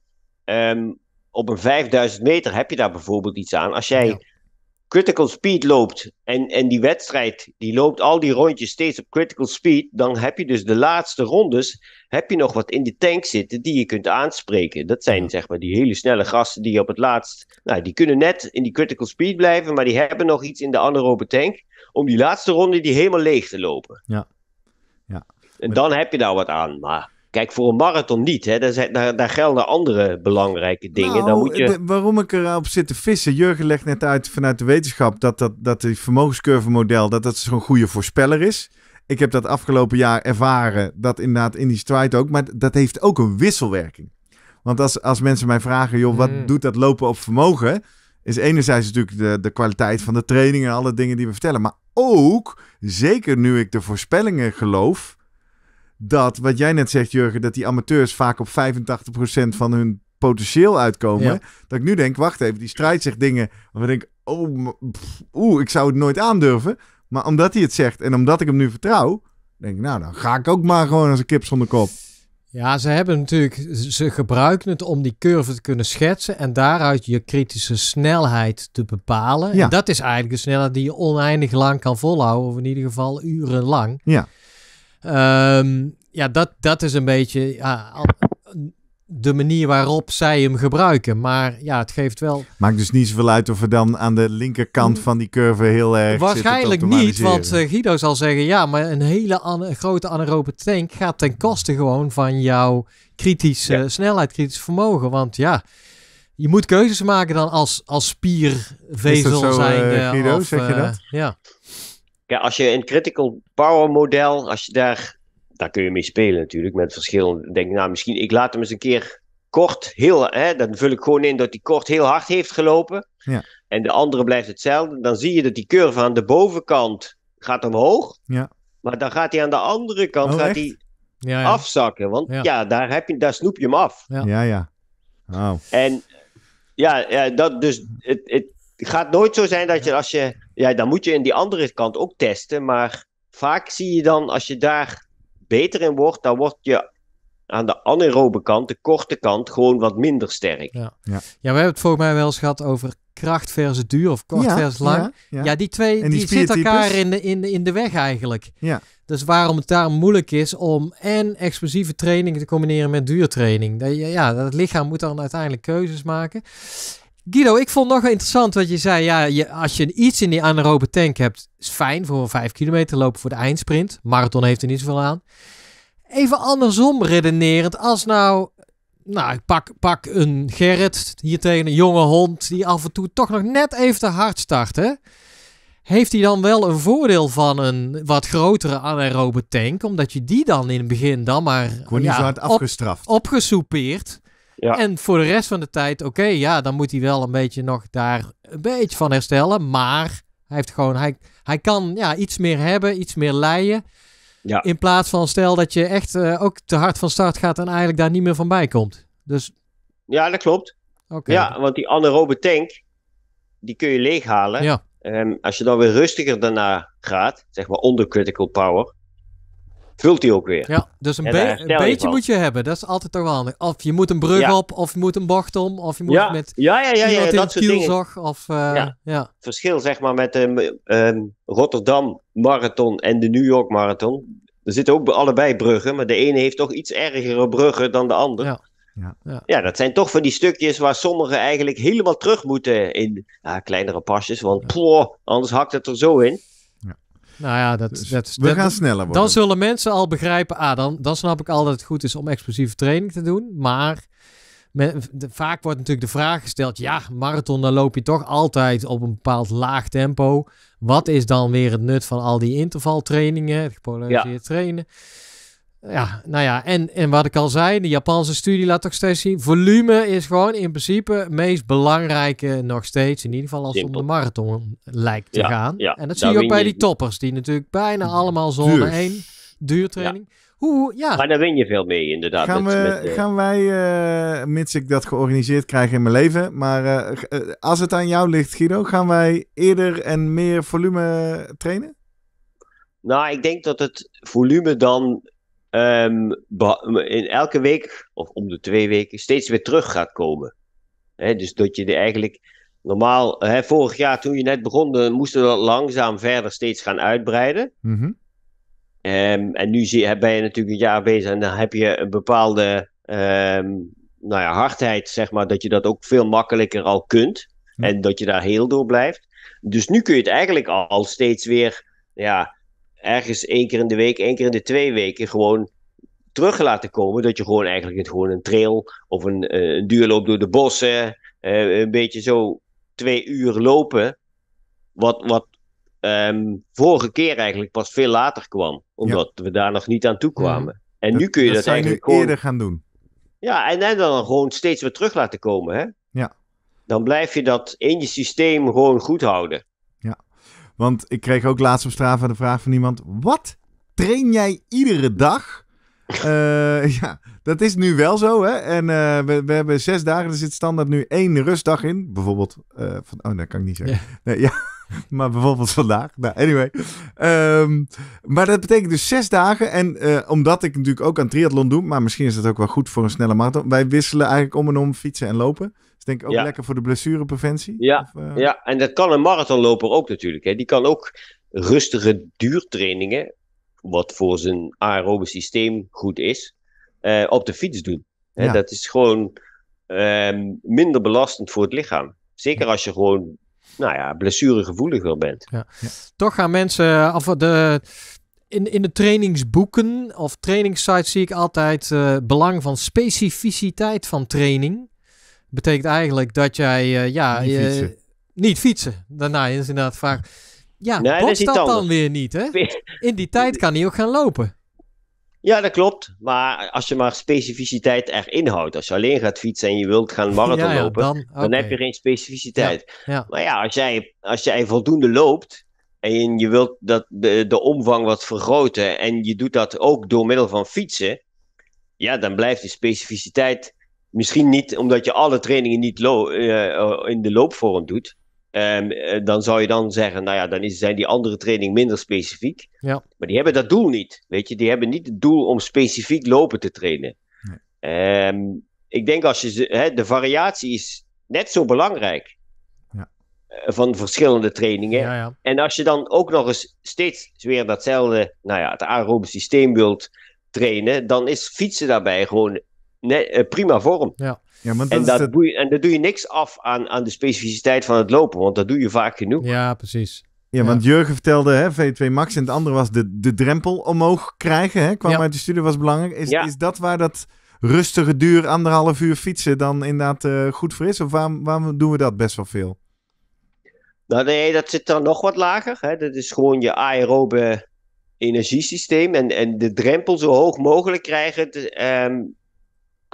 ehm, op een 5000 meter heb je daar bijvoorbeeld iets aan. Als jij critical speed loopt en, en die wedstrijd die loopt al die rondjes steeds op critical speed, dan heb je dus de laatste rondes, heb je nog wat in de tank zitten die je kunt aanspreken. Dat zijn zeg maar die hele snelle gasten die op het laatst, nou die kunnen net in die critical speed blijven, maar die hebben nog iets in de anaerobe tank om die laatste ronde die helemaal leeg te lopen. Ja. ja. En dan heb je daar wat aan, maar Kijk, voor een marathon niet. Hè? Daar, zijn, daar, gelden andere belangrijke dingen. Nou, moet je... Waarom ik erop zit te vissen. Jurgen legt net uit vanuit de wetenschap dat dat, dat die vermogenscurve-model dat dat zo'n goede voorspeller is. Ik heb dat afgelopen jaar ervaren, dat inderdaad in die strijd ook. Maar dat heeft ook een wisselwerking. Want als, als mensen mij vragen, joh, wat hmm. doet dat lopen op vermogen? Is enerzijds natuurlijk de, de kwaliteit van de training en alle dingen die we vertellen. Maar ook, zeker nu ik de voorspellingen geloof, dat, wat jij net zegt, Jurgen, dat die amateurs vaak op 85% van hun potentieel uitkomen. Dat ik nu denk, wacht even, die strijd zegt dingen waarvan ik denk, oh, oeh, ik zou het nooit aandurven. Maar omdat hij het zegt en omdat ik hem nu vertrouw, denk ik, nou, dan ga ik ook maar gewoon als een kip zonder kop. Ja, ze hebben natuurlijk, ze gebruiken het om die curve te kunnen schetsen en daaruit je kritische snelheid te bepalen. Ja. En dat is eigenlijk de snelheid die je oneindig lang kan volhouden, of in ieder geval urenlang. Ja. Ehm, ja, dat, dat is een beetje ja, de manier waarop zij hem gebruiken. Maar ja, het geeft wel. Maakt dus niet zoveel uit of we dan aan de linkerkant mm. van die curve heel erg. Waarschijnlijk niet, want eh, Guido zal zeggen: ja, maar een hele grote anaerobe tank gaat ten koste gewoon van jouw kritische snelheid, kritisch vermogen. Want ja. Je moet keuzes maken dan als, als spiervezel zijn. Eh, Guido, of, zeg je eh, dat? ja. Kijk, als je een critical power model, als je daar, daar kun je mee spelen natuurlijk met verschillende. Denk nou, misschien ik laat hem eens een keer kort heel, hè, dan vul ik gewoon in dat hij kort heel hard heeft gelopen. Ja. En de andere blijft hetzelfde. Dan zie je dat die curve aan de bovenkant gaat omhoog. Ja. Maar dan gaat hij aan de andere kant oh, gaat hij ja, ja. afzakken. Want ja, daar, heb je, daar snoep je hem af. Ja, ja. Wow. En ja, dat dus, het, het gaat nooit zo zijn dat je als je ja, dan moet je in die andere kant ook testen. Maar vaak zie je dan, als je daar beter in wordt, dan word je aan de anaerobe kant, de korte kant, gewoon wat minder sterk. Ja, ja. ja we hebben het volgens mij wel eens gehad over kracht versus duur of kort versus lang. Ja, ja. die twee die, zitten elkaar in de, in, de, in de weg eigenlijk. Ja. Dus waarom het daar moeilijk is om en explosieve training te combineren met duurtraining. Ja, dat lichaam moet dan uiteindelijk keuzes maken. Guido, ik vond nog interessant wat je zei. Ja, je, als je iets in die anaerobe tank hebt, is fijn voor een 5 kilometer lopen voor de eindsprint. Marathon heeft er niet zoveel aan. Even andersom redenerend. Als nou, nou ik pak, pak een Gerrit hier tegen een jonge hond die af en toe toch nog net even te hard start. Hè? Heeft hij dan wel een voordeel van een wat grotere anaerobe tank? Omdat je die dan in het begin dan maar... Ik niet ja, zo hard afgestraft. Op, opgesoupeerd. En voor de rest van de tijd, oké, ja, dan moet hij wel een beetje nog daar een beetje van herstellen. Maar hij, heeft gewoon, hij, hij kan ja, iets meer hebben, iets meer leien. Ja. In plaats van stel dat je echt eh, ook te hard van start gaat en eigenlijk daar niet meer van bij komt. Dus... Ja, dat klopt. Okay. Ja, want die anaerobe tank, die kun je leeghalen. Ja. Um, als je dan weer rustiger daarna gaat, zeg maar onder critical power, vult hij ook weer. Ja, dus een, beetje moet je hebben. Dat is altijd toch wel handig. Of je moet een brug op, of je moet een bocht om, of je moet met ja, ja, ja, ja, dat soort dingen. Of, eh, ja. Verschil zeg maar met de ehm, ehm, Rotterdam Marathon en de New York Marathon. Er zitten ook allebei bruggen, maar de ene heeft toch iets ergere bruggen dan de ander. Ja. Ja, ja. dat zijn toch van die stukjes waar sommigen eigenlijk helemaal terug moeten in kleinere pasjes. Want anders hakt het er zo in. Nou ja, dat, dus dat, we gaan sneller worden. Dan zullen mensen al begrijpen, ah, dan, dan snap ik al dat het goed is om explosieve training te doen. Maar men, vaak wordt natuurlijk de vraag gesteld, ja, marathon, dan loop je toch altijd op een bepaald laag tempo. Wat is dan weer het nut van al die intervaltrainingen, gepolariseerd trainen? Ja, nou ja, en, en wat ik al zei, de Japanse studie laat toch steeds zien. Volume is gewoon in principe het meest belangrijke nog steeds. In ieder geval als het om de marathon lijkt te gaan. Ja, en dat zie je ook bij die toppers, die natuurlijk bijna mm. allemaal zonder één duurtraining. Ja. Hoe, ja. Maar daar win je veel mee, inderdaad. Gaan, we, eh, gaan wij, eh, mits ik dat georganiseerd krijg in mijn leven, maar eh, als het aan jou ligt, Guido, gaan wij eerder en meer volume trainen? Nou, ik denk dat het volume dan Ehm, in elke week, of om de twee weken, steeds weer terug gaat komen. dus dat je er eigenlijk normaal, vorig jaar toen je net begon, moesten we dat langzaam verder steeds gaan uitbreiden. Mhm. Ehm, en nu zie, ben je natuurlijk een jaar bezig en dan heb je een bepaalde ehm, nou ja, hardheid, zeg maar, dat je dat ook veel makkelijker al kunt. En dat je daar heel door blijft. Dus nu kun je het eigenlijk al, al steeds weer ja, ergens één keer in de week, één keer in de twee weken gewoon terug laten komen. Dat je gewoon eigenlijk gewoon een trail of een, eh, een duurloop door de bossen, eh, een beetje zo twee uur lopen. Wat, wat ehm, vorige keer eigenlijk pas veel later kwam, omdat we daar nog niet aan toe kwamen. En nu kun je dat, dat eigenlijk gewoon... eerder gaan doen. Ja, en, en dan gewoon steeds weer terug laten komen, hè? Ja. Dan blijf je dat in je systeem gewoon goed houden. Want ik kreeg ook laatst op Strava de vraag van iemand: Wat? Train jij iedere dag? (laughs) Eh, ja, dat is nu wel zo. Hè? En eh, we, we, hebben zes dagen. Er zit standaard nu één rustdag in. Bijvoorbeeld. Uh, van, oh, dat kan ik niet zeggen. Ja. Nee, ja. (laughs) Maar bijvoorbeeld vandaag. Nou, anyway. Ehm, maar dat betekent dus zes dagen. En omdat ik natuurlijk ook aan triathlon doe. Maar misschien is dat ook wel goed voor een snelle marathon. Wij wisselen eigenlijk om en om fietsen en lopen denk ook lekker voor de blessurepreventie. Ja. Eh? ja, en dat kan een marathonloper ook natuurlijk. Hè. Die kan ook rustige duurtrainingen, wat voor zijn aerobe systeem goed is, eh, op de fiets doen. Hè. Dat is gewoon ehm, minder belastend voor het lichaam. Zeker als je gewoon, nou ja, blessuregevoeliger bent. Ja. Toch gaan mensen, af de, in, in de trainingsboeken of trainingssites zie ik altijd eh, belang van specificiteit van training betekent eigenlijk dat jij, eh, ja, niet eh, fietsen. niet fietsen. Daarna is inderdaad vaak, ja, nee, dat, dat dan weer niet, hè? In die tijd kan hij ook gaan lopen. Ja, dat klopt. Maar als je maar specificiteit erin houdt. Als je alleen gaat fietsen en je wilt gaan (laughs) marathon lopen, dan, heb je geen specificiteit. maar ja, als jij, als jij voldoende loopt en je wilt dat de, de omvang wat vergroten en je doet dat ook door middel van fietsen, ja, dan blijft die specificiteit misschien niet omdat je alle trainingen niet eh, eh, in de loopvorm doet. Ehm, eh, dan zou je dan zeggen, nou ja, dan is, zijn die andere trainingen minder specifiek. Ja. Maar die hebben dat doel niet. Weet je, die hebben niet het doel om specifiek lopen te trainen. Nee. Ehm, ik denk als je de variatie is net zo belangrijk van verschillende trainingen. En als je dan ook nog eens steeds weer datzelfde, nou ja, het aerobe systeem wilt trainen, dan is fietsen daarbij gewoon eh, prima vorm. Ja. Ja, maar en, dat doe je, en daar doe je niks af aan, aan de specificiteit van het lopen, want dat doe je vaak genoeg. Ja, precies. Ja, want Jurgen vertelde hè, V2 Max en het andere was de, de drempel omhoog krijgen. Hè, kwam uit de studie, was belangrijk. Is, is dat waar dat rustige duur, anderhalf uur fietsen dan inderdaad eh, goed voor is? Of waarom, waarom doen we dat best wel veel? Nou nee, dat zit dan nog wat lager. Hè. Dat is gewoon je aerobe energiesysteem. En, en de drempel zo hoog mogelijk krijgen. Ehm,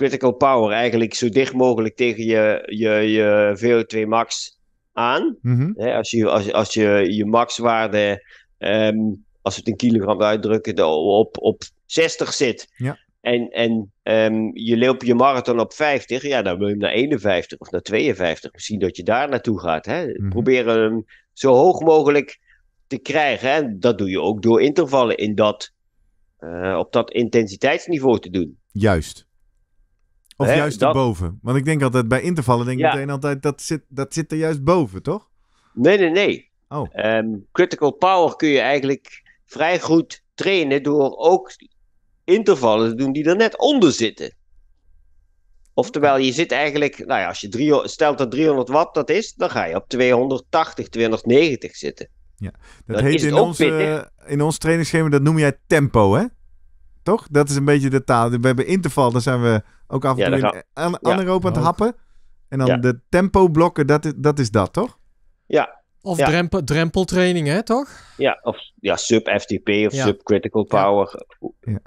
critical power eigenlijk zo dicht mogelijk tegen je, je, je VO2 max aan. Mm als, je, als, als je je maxwaarde, ehm, als we het in kilogram uitdrukken, op, op 60 zit. Ja. En, en ehm, je loopt je marathon op 50, ja, dan wil je hem naar 51 of naar 52. Misschien dat je daar naartoe gaat. Hè? Mhm. Probeer hem zo hoog mogelijk te krijgen. Hè? En dat doe je ook door intervallen in dat, eh, op dat intensiteitsniveau te doen. Juist. Of juist erboven? Want ik denk altijd bij intervallen, denk ik meteen altijd, dat zit, dat zit er juist boven, toch? Nee, nee, nee. Oh. Ehm, critical power kun je eigenlijk vrij goed trainen door ook intervallen te doen die er net onder zitten. Oftewel, je zit eigenlijk, nou ja, als je stelt dat 300 watt dat is, dan ga je op 280, 290 zitten. Ja, dat heet in ons, in ons trainingsschema, dat noem jij tempo, hè? Toch? Dat is een beetje de taal. We hebben interval, dan zijn we ook af en toe aan Europa gaan... aan het happen. En dan de tempo blokken, dat is, dat toch? Ja, of drempel, drempeltraining, hè, toch? Ja, of ja, sub-FTP of sub critical power.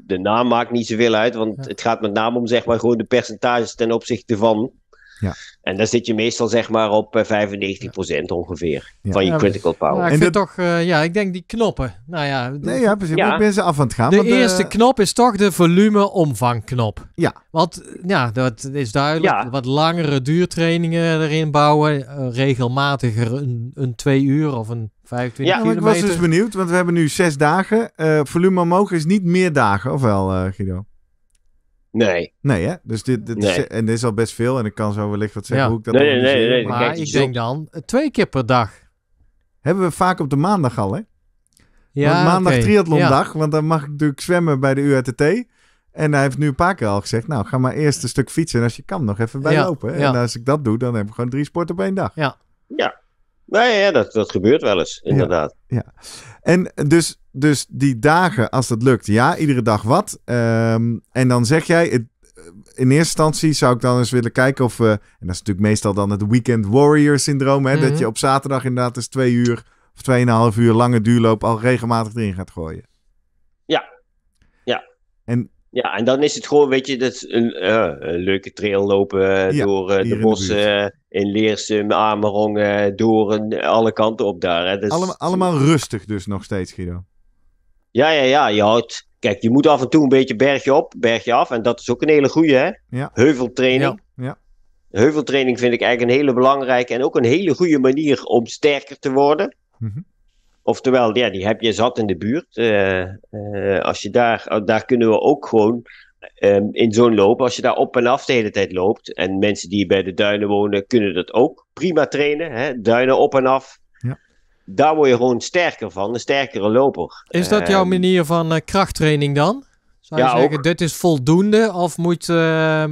De naam maakt niet zoveel uit, want het gaat met name om zeg maar gewoon de percentages ten opzichte van. Ja. En dan zit je meestal zeg maar op 95% eh, ongeveer van je critical power. ik en toch, eh, ja, ik denk die knoppen. Nou ja, nee, precies. Ik ben ze af aan het gaan. De eh, eerste knop is toch de volume-omvangknop. Ja. Want ja, dat is duidelijk. Wat langere duurtrainingen erin bouwen, regelmatiger een, twee uur of een 25 ja. Kilometer. Ik was dus benieuwd, want we hebben nu zes dagen. volume omhoog is niet meer dagen, of wel, Guido? Nee. Nee, hè? Dus dit, dit Is, en dit is al best veel. En ik kan zo wellicht wat zeggen hoe ik dat nee, nee, nee, nee, Maar Kijk, ik denk dan eh, twee keer per dag. Hebben we vaak op de maandag al, hè? Ja, want maandag okay. triathlondag, want dan mag ik natuurlijk zwemmen bij de UATT. En hij heeft nu een paar keer al gezegd, nou, ga maar eerst een stuk fietsen en als je kan nog even bijlopen. en als ik dat doe, dan heb ik gewoon drie sporten op één dag. Ja. Ja. Nee, ja, dat, dat gebeurt wel eens, inderdaad. ja. En dus, dus die dagen, als dat lukt, ja, iedere dag wat. Ehm, en dan zeg jij, eh, in eerste instantie zou ik dan eens willen kijken of we. En dat is natuurlijk meestal dan het Weekend Warrior syndroom. Hè, Dat mhm. je op zaterdag inderdaad eens twee uur of tweeënhalf uur lange duurloop al regelmatig erin gaat gooien. Ja, en dan is het gewoon, weet je, dat een, uh, een leuke trail lopen eh, door eh, de bossen in, Leersum, Amerongen, door een, alle kanten op daar. Hè. allemaal rustig dus nog steeds, Guido. Ja, ja, ja. Je houdt, kijk, je moet af en toe een beetje bergje op, bergje af. En dat is ook een hele goede, hè? Heuveltraining. Ja, ja. Heuveltraining vind ik eigenlijk een hele belangrijke en ook een hele goede manier om sterker te worden. Mm Oftewel, ja, die heb je zat in de buurt. Eh, eh, als je daar, daar kunnen we ook gewoon ehm, in zo'n loop, als je daar op en af de hele tijd loopt. En mensen die bij de duinen wonen, kunnen dat ook prima trainen. Hè? Duinen op en af. Ja. Daar word je gewoon sterker van, een sterkere loper. Is dat jouw ehm, manier van eh, krachttraining dan? Zou je zeggen, dit is voldoende? Of moet,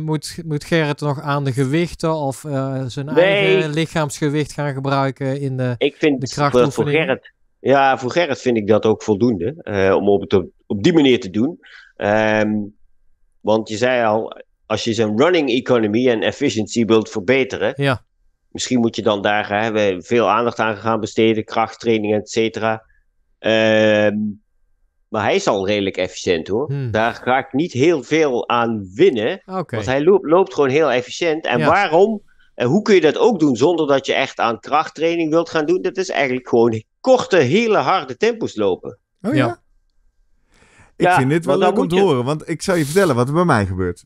moet, moet Gerrit nog aan de gewichten of zijn eigen lichaamsgewicht gaan gebruiken in de, ik vind de krachtoefening? Voor Gerrit, ja, voor Gerrit vind ik dat ook voldoende eh, om het op, op, die manier te doen. Ehm, want je zei al, als je zijn running economy en efficiency wilt verbeteren, ja. misschien moet je dan daar hè, veel aandacht aan gaan besteden, krachttraining, et cetera. Ehm, maar hij is al redelijk efficiënt hoor. Hmm. Daar ga ik niet heel veel aan winnen. Want hij loopt, loopt, gewoon heel efficiënt. En waarom? En hoe kun je dat ook doen zonder dat je echt aan krachttraining wilt gaan doen? Dat is eigenlijk gewoon korte, hele harde tempos lopen. Oh, ja. Ik vind dit wel leuk om te horen, want ik zal je vertellen wat er bij mij gebeurt.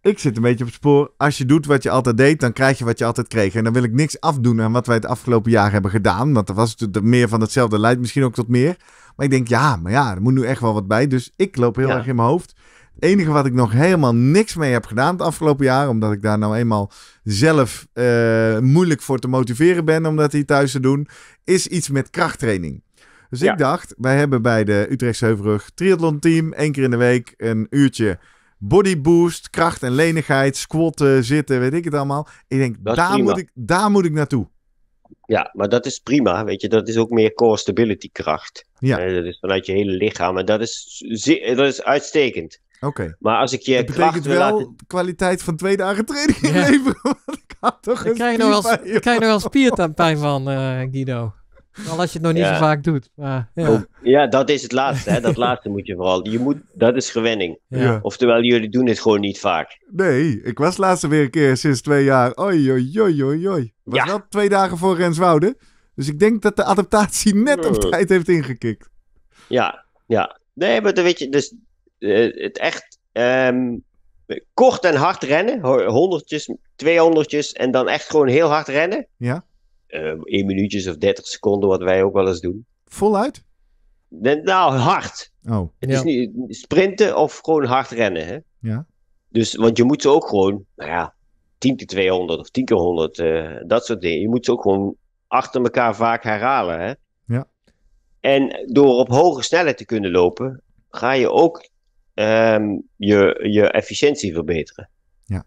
Ik zit een beetje op het spoor. Als je doet wat je altijd deed, dan krijg je wat je altijd kreeg. En dan wil ik niks afdoen aan wat wij het afgelopen jaar hebben gedaan. Want er was het meer van hetzelfde, leidt misschien ook tot meer. Maar ik denk, ja, maar ja, er moet nu echt wel wat bij. Dus ik loop heel erg in mijn hoofd. Het enige wat ik nog helemaal niks mee heb gedaan het afgelopen jaar, omdat ik daar nou eenmaal zelf eh, moeilijk voor te motiveren ben om dat hier thuis te doen, is iets met krachttraining. Dus ik dacht, wij hebben bij de Utrechtse Heuvelrug Triathlon Team één keer in de week een uurtje body boost, kracht en lenigheid, squatten, zitten, weet ik het allemaal. Ik denk, daar moet ik, daar moet ik naartoe. Ja, maar dat is prima, weet je. Dat is ook meer core stability kracht. Ja. Eh, dat is vanuit je hele lichaam. En dat is, dat is uitstekend. Oké. Maar als ik je dat betekent wil wel laten... kwaliteit van twee dagen training ja. (laughs) ik had toch ik krijg, nog wel, ik krijg nog wel spierpijn van, uh, Guido. Al als je het nog niet zo vaak doet. ja. Oh, ja. dat is het laatste. Hè. Dat (laughs) laatste moet je vooral. Je moet, dat is gewenning. Oftewel, jullie doen het gewoon niet vaak. Nee, ik was laatst weer een keer sinds twee jaar. Oi, oi, oi, oi, oi. Was dat twee dagen voor Renswoude? Dus ik denk dat de adaptatie net op tijd heeft ingekikt. Ja, ja. Nee, maar dan weet je, dus eh, het echt ehm, kort en hard rennen. Honderdjes, tweehonderdjes en dan echt gewoon heel hard rennen. Ja. Eén eh, minuutjes of 30 seconden, wat wij ook wel eens doen. Voluit? nou, hard. Oh. Het is niet sprinten of gewoon hard rennen. Hè? Ja. Dus, want je moet ze ook gewoon, nou ja, 10 keer 200 of 10 keer 100, eh, dat soort dingen. Je moet ze ook gewoon achter elkaar vaak herhalen. Hè? Ja. En door op hoge snelheid te kunnen lopen, ga je ook Ehm, je, je efficiëntie verbeteren. Ja.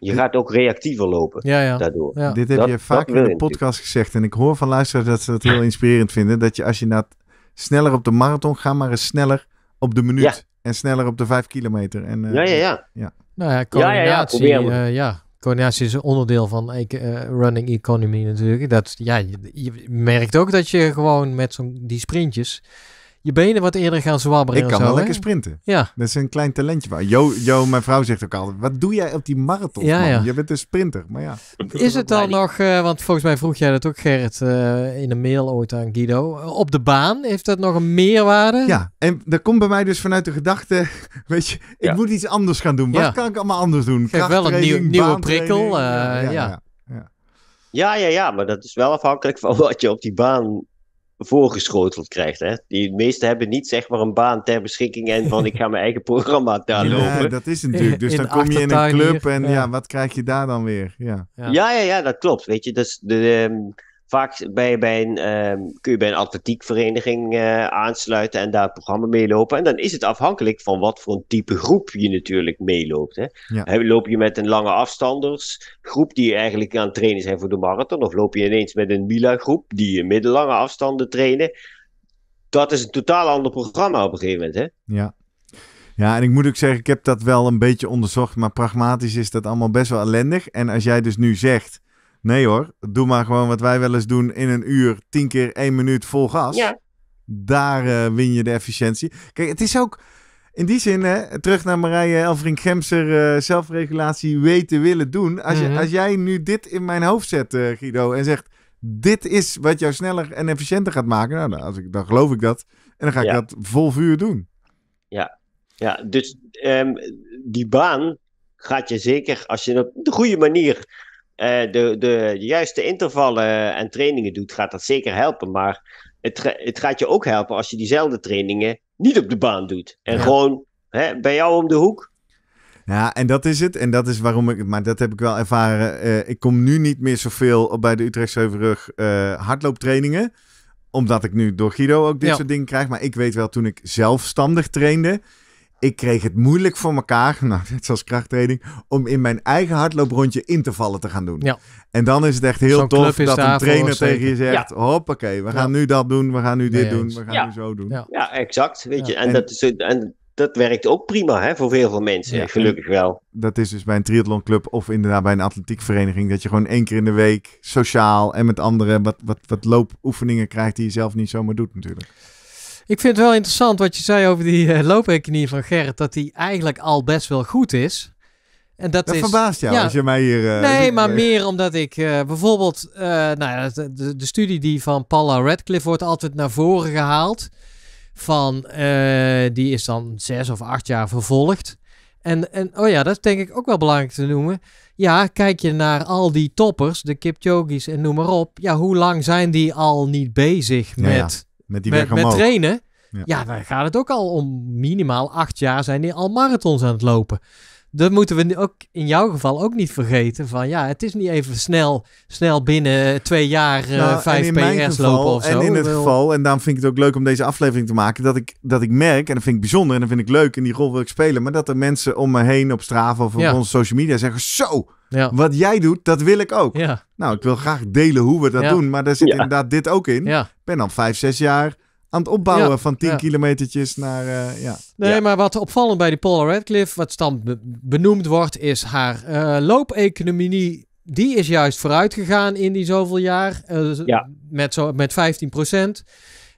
Je gaat ook reactiever lopen ja, ja. daardoor. Dit heb je vaak in de podcast gezegd. En ik hoor van luisteraars dat ze dat heel inspirerend vinden. Dat je als je na sneller op de marathon, gaat, maar eens sneller op de minuut. En sneller op de vijf kilometer. En, eh, ja, ja, ja, ja. Nou ja, coördinatie, ja, eh, ja, coördinatie is een onderdeel van eh, running economy natuurlijk. Dat, ja, je, je, merkt ook dat je gewoon met zo'n die sprintjes je benen wat eerder gaan zwabberen. Ik kan wel lekker sprinten. Ja. Dat is een klein talentje. Van. Jo, jo, mijn vrouw zegt ook altijd, wat doe jij op die marathon? Je bent een sprinter, maar ja. Is het dan nog, eh, want volgens mij vroeg jij dat ook Gerrit eh, in een mail ooit aan Guido. Op de baan, heeft dat nog een meerwaarde? Ja, en dat komt bij mij dus vanuit de gedachte, (laughs) weet je, ik moet iets anders gaan doen. Wat kan ik allemaal anders doen? Geef wel een nieuwe prikkel. Eh, ja, ja, ja, ja, maar dat is wel afhankelijk van (laughs) wat je op die baan voorgeschoteld krijgt. Hè? Die meesten hebben niet zeg maar een baan ter beschikking en van ik ga mijn eigen programma (laughs) daar lopen. Ja, dat is natuurlijk. Dus dan kom je in een club en ja. wat krijg je daar dan weer? Ja, ja, ja, ja dat klopt. Weet je, dus de ehm, Vaak bij, bij ehm, kun je bij een atletiekvereniging uh, aansluiten en daar het programma meelopen. En dan is het afhankelijk van wat voor een type groep je natuurlijk meeloopt. Hè. Loop je met een lange afstandersgroep die eigenlijk aan het trainen zijn voor de marathon? Of loop je ineens met een Mila-groep die middellange afstanden trainen? Dat is een totaal ander programma op een gegeven moment. Hè? Ja, ja, en ik moet ook zeggen, ik heb dat wel een beetje onderzocht, maar pragmatisch is dat allemaal best wel ellendig. En als jij dus nu zegt, Nee hoor, doe maar gewoon wat wij wel eens doen in een uur, tien keer één minuut vol gas. Ja. Daar eh, win je de efficiëntie. Kijk, het is ook in die zin, hè, terug naar Marije Elfrink Gemser, eh, zelfregulatie weten willen doen. Als, je, mhm. als jij nu dit in mijn hoofd zet, uh, Guido, en zegt, dit is wat jou sneller en efficiënter gaat maken. Nou, dan, dan geloof ik dat. En dan ga ik dat vol vuur doen. Ja, ja dus ehm, die baan gaat je zeker, als je op de goede manier de, eh, de, de, juiste intervallen en trainingen doet, gaat dat zeker helpen. Maar het, het gaat je ook helpen als je diezelfde trainingen niet op de baan doet. En gewoon hè, bij jou om de hoek. Ja, en dat is het. En dat is waarom ik. Maar dat heb ik wel ervaren. Eh, ik kom nu niet meer zoveel bij de Utrechtse Heuvelrug eh, hardlooptrainingen. Omdat ik nu door Guido ook dit soort dingen krijg. Maar ik weet wel, toen ik zelfstandig trainde ik kreeg het moeilijk voor elkaar, (laughs) nou, net zoals krachttraining, om in mijn eigen hardlooprondje intervallen te gaan doen. Ja. En dan is het echt heel tof dat een trainer tegen je zegt: ja. hoppakee, we gaan nu dat doen, we gaan nu dit doen, we gaan nu zo doen. Ja, exact. Weet je, en, dat en dat werkt ook prima hè, voor heel veel mensen, gelukkig wel. Dat is dus bij een triathlonclub of inderdaad bij een atletiekvereniging, dat je gewoon één keer in de week sociaal en met anderen wat, wat, wat loopoefeningen krijgt die je zelf niet zomaar doet, natuurlijk. Ik vind het wel interessant wat je zei over die uh, van Gerrit. Dat die eigenlijk al best wel goed is. En dat, is, verbaast jou ja, als je mij hier... Eh, nee, maar meer omdat ik eh, bijvoorbeeld... nou, de, de, de, studie die van Paula Radcliffe wordt altijd naar voren gehaald. Van, die is dan zes of acht jaar vervolgd. En, en oh ja, dat is denk ik ook wel belangrijk te noemen. Ja, kijk je naar al die toppers, de Kipchogis, en noem maar op. Ja, hoe lang zijn die al niet bezig nou met... ja met die weg met trainen. Ja. ja, dan gaat het ook al om minimaal acht jaar zijn die al marathons aan het lopen dat moeten we ook in jouw geval ook niet vergeten. Van ja, het is niet even snel, snel binnen twee jaar uh, 5 PR's lopen of zo. En in het geval, en daarom vind ik het ook leuk om deze aflevering te maken, dat ik, dat ik merk, en dat vind ik bijzonder en dat vind ik leuk, en die rol wil ik spelen, maar dat er mensen om me heen op straat of op onze social media zeggen, zo, wat jij doet, dat wil ik ook. Nou, ik wil graag delen hoe we dat doen, maar daar zit inderdaad dit ook in. Ik ben dan vijf, zes jaar aan het opbouwen van 10 ja. kilometertjes naar. Eh, ja. Nee, maar wat opvallend bij die Paula Radcliffe, wat dan benoemd wordt, is haar uh, loopeconomie. Die is juist vooruit gegaan in die zoveel jaar. Uh, met, zo, met 15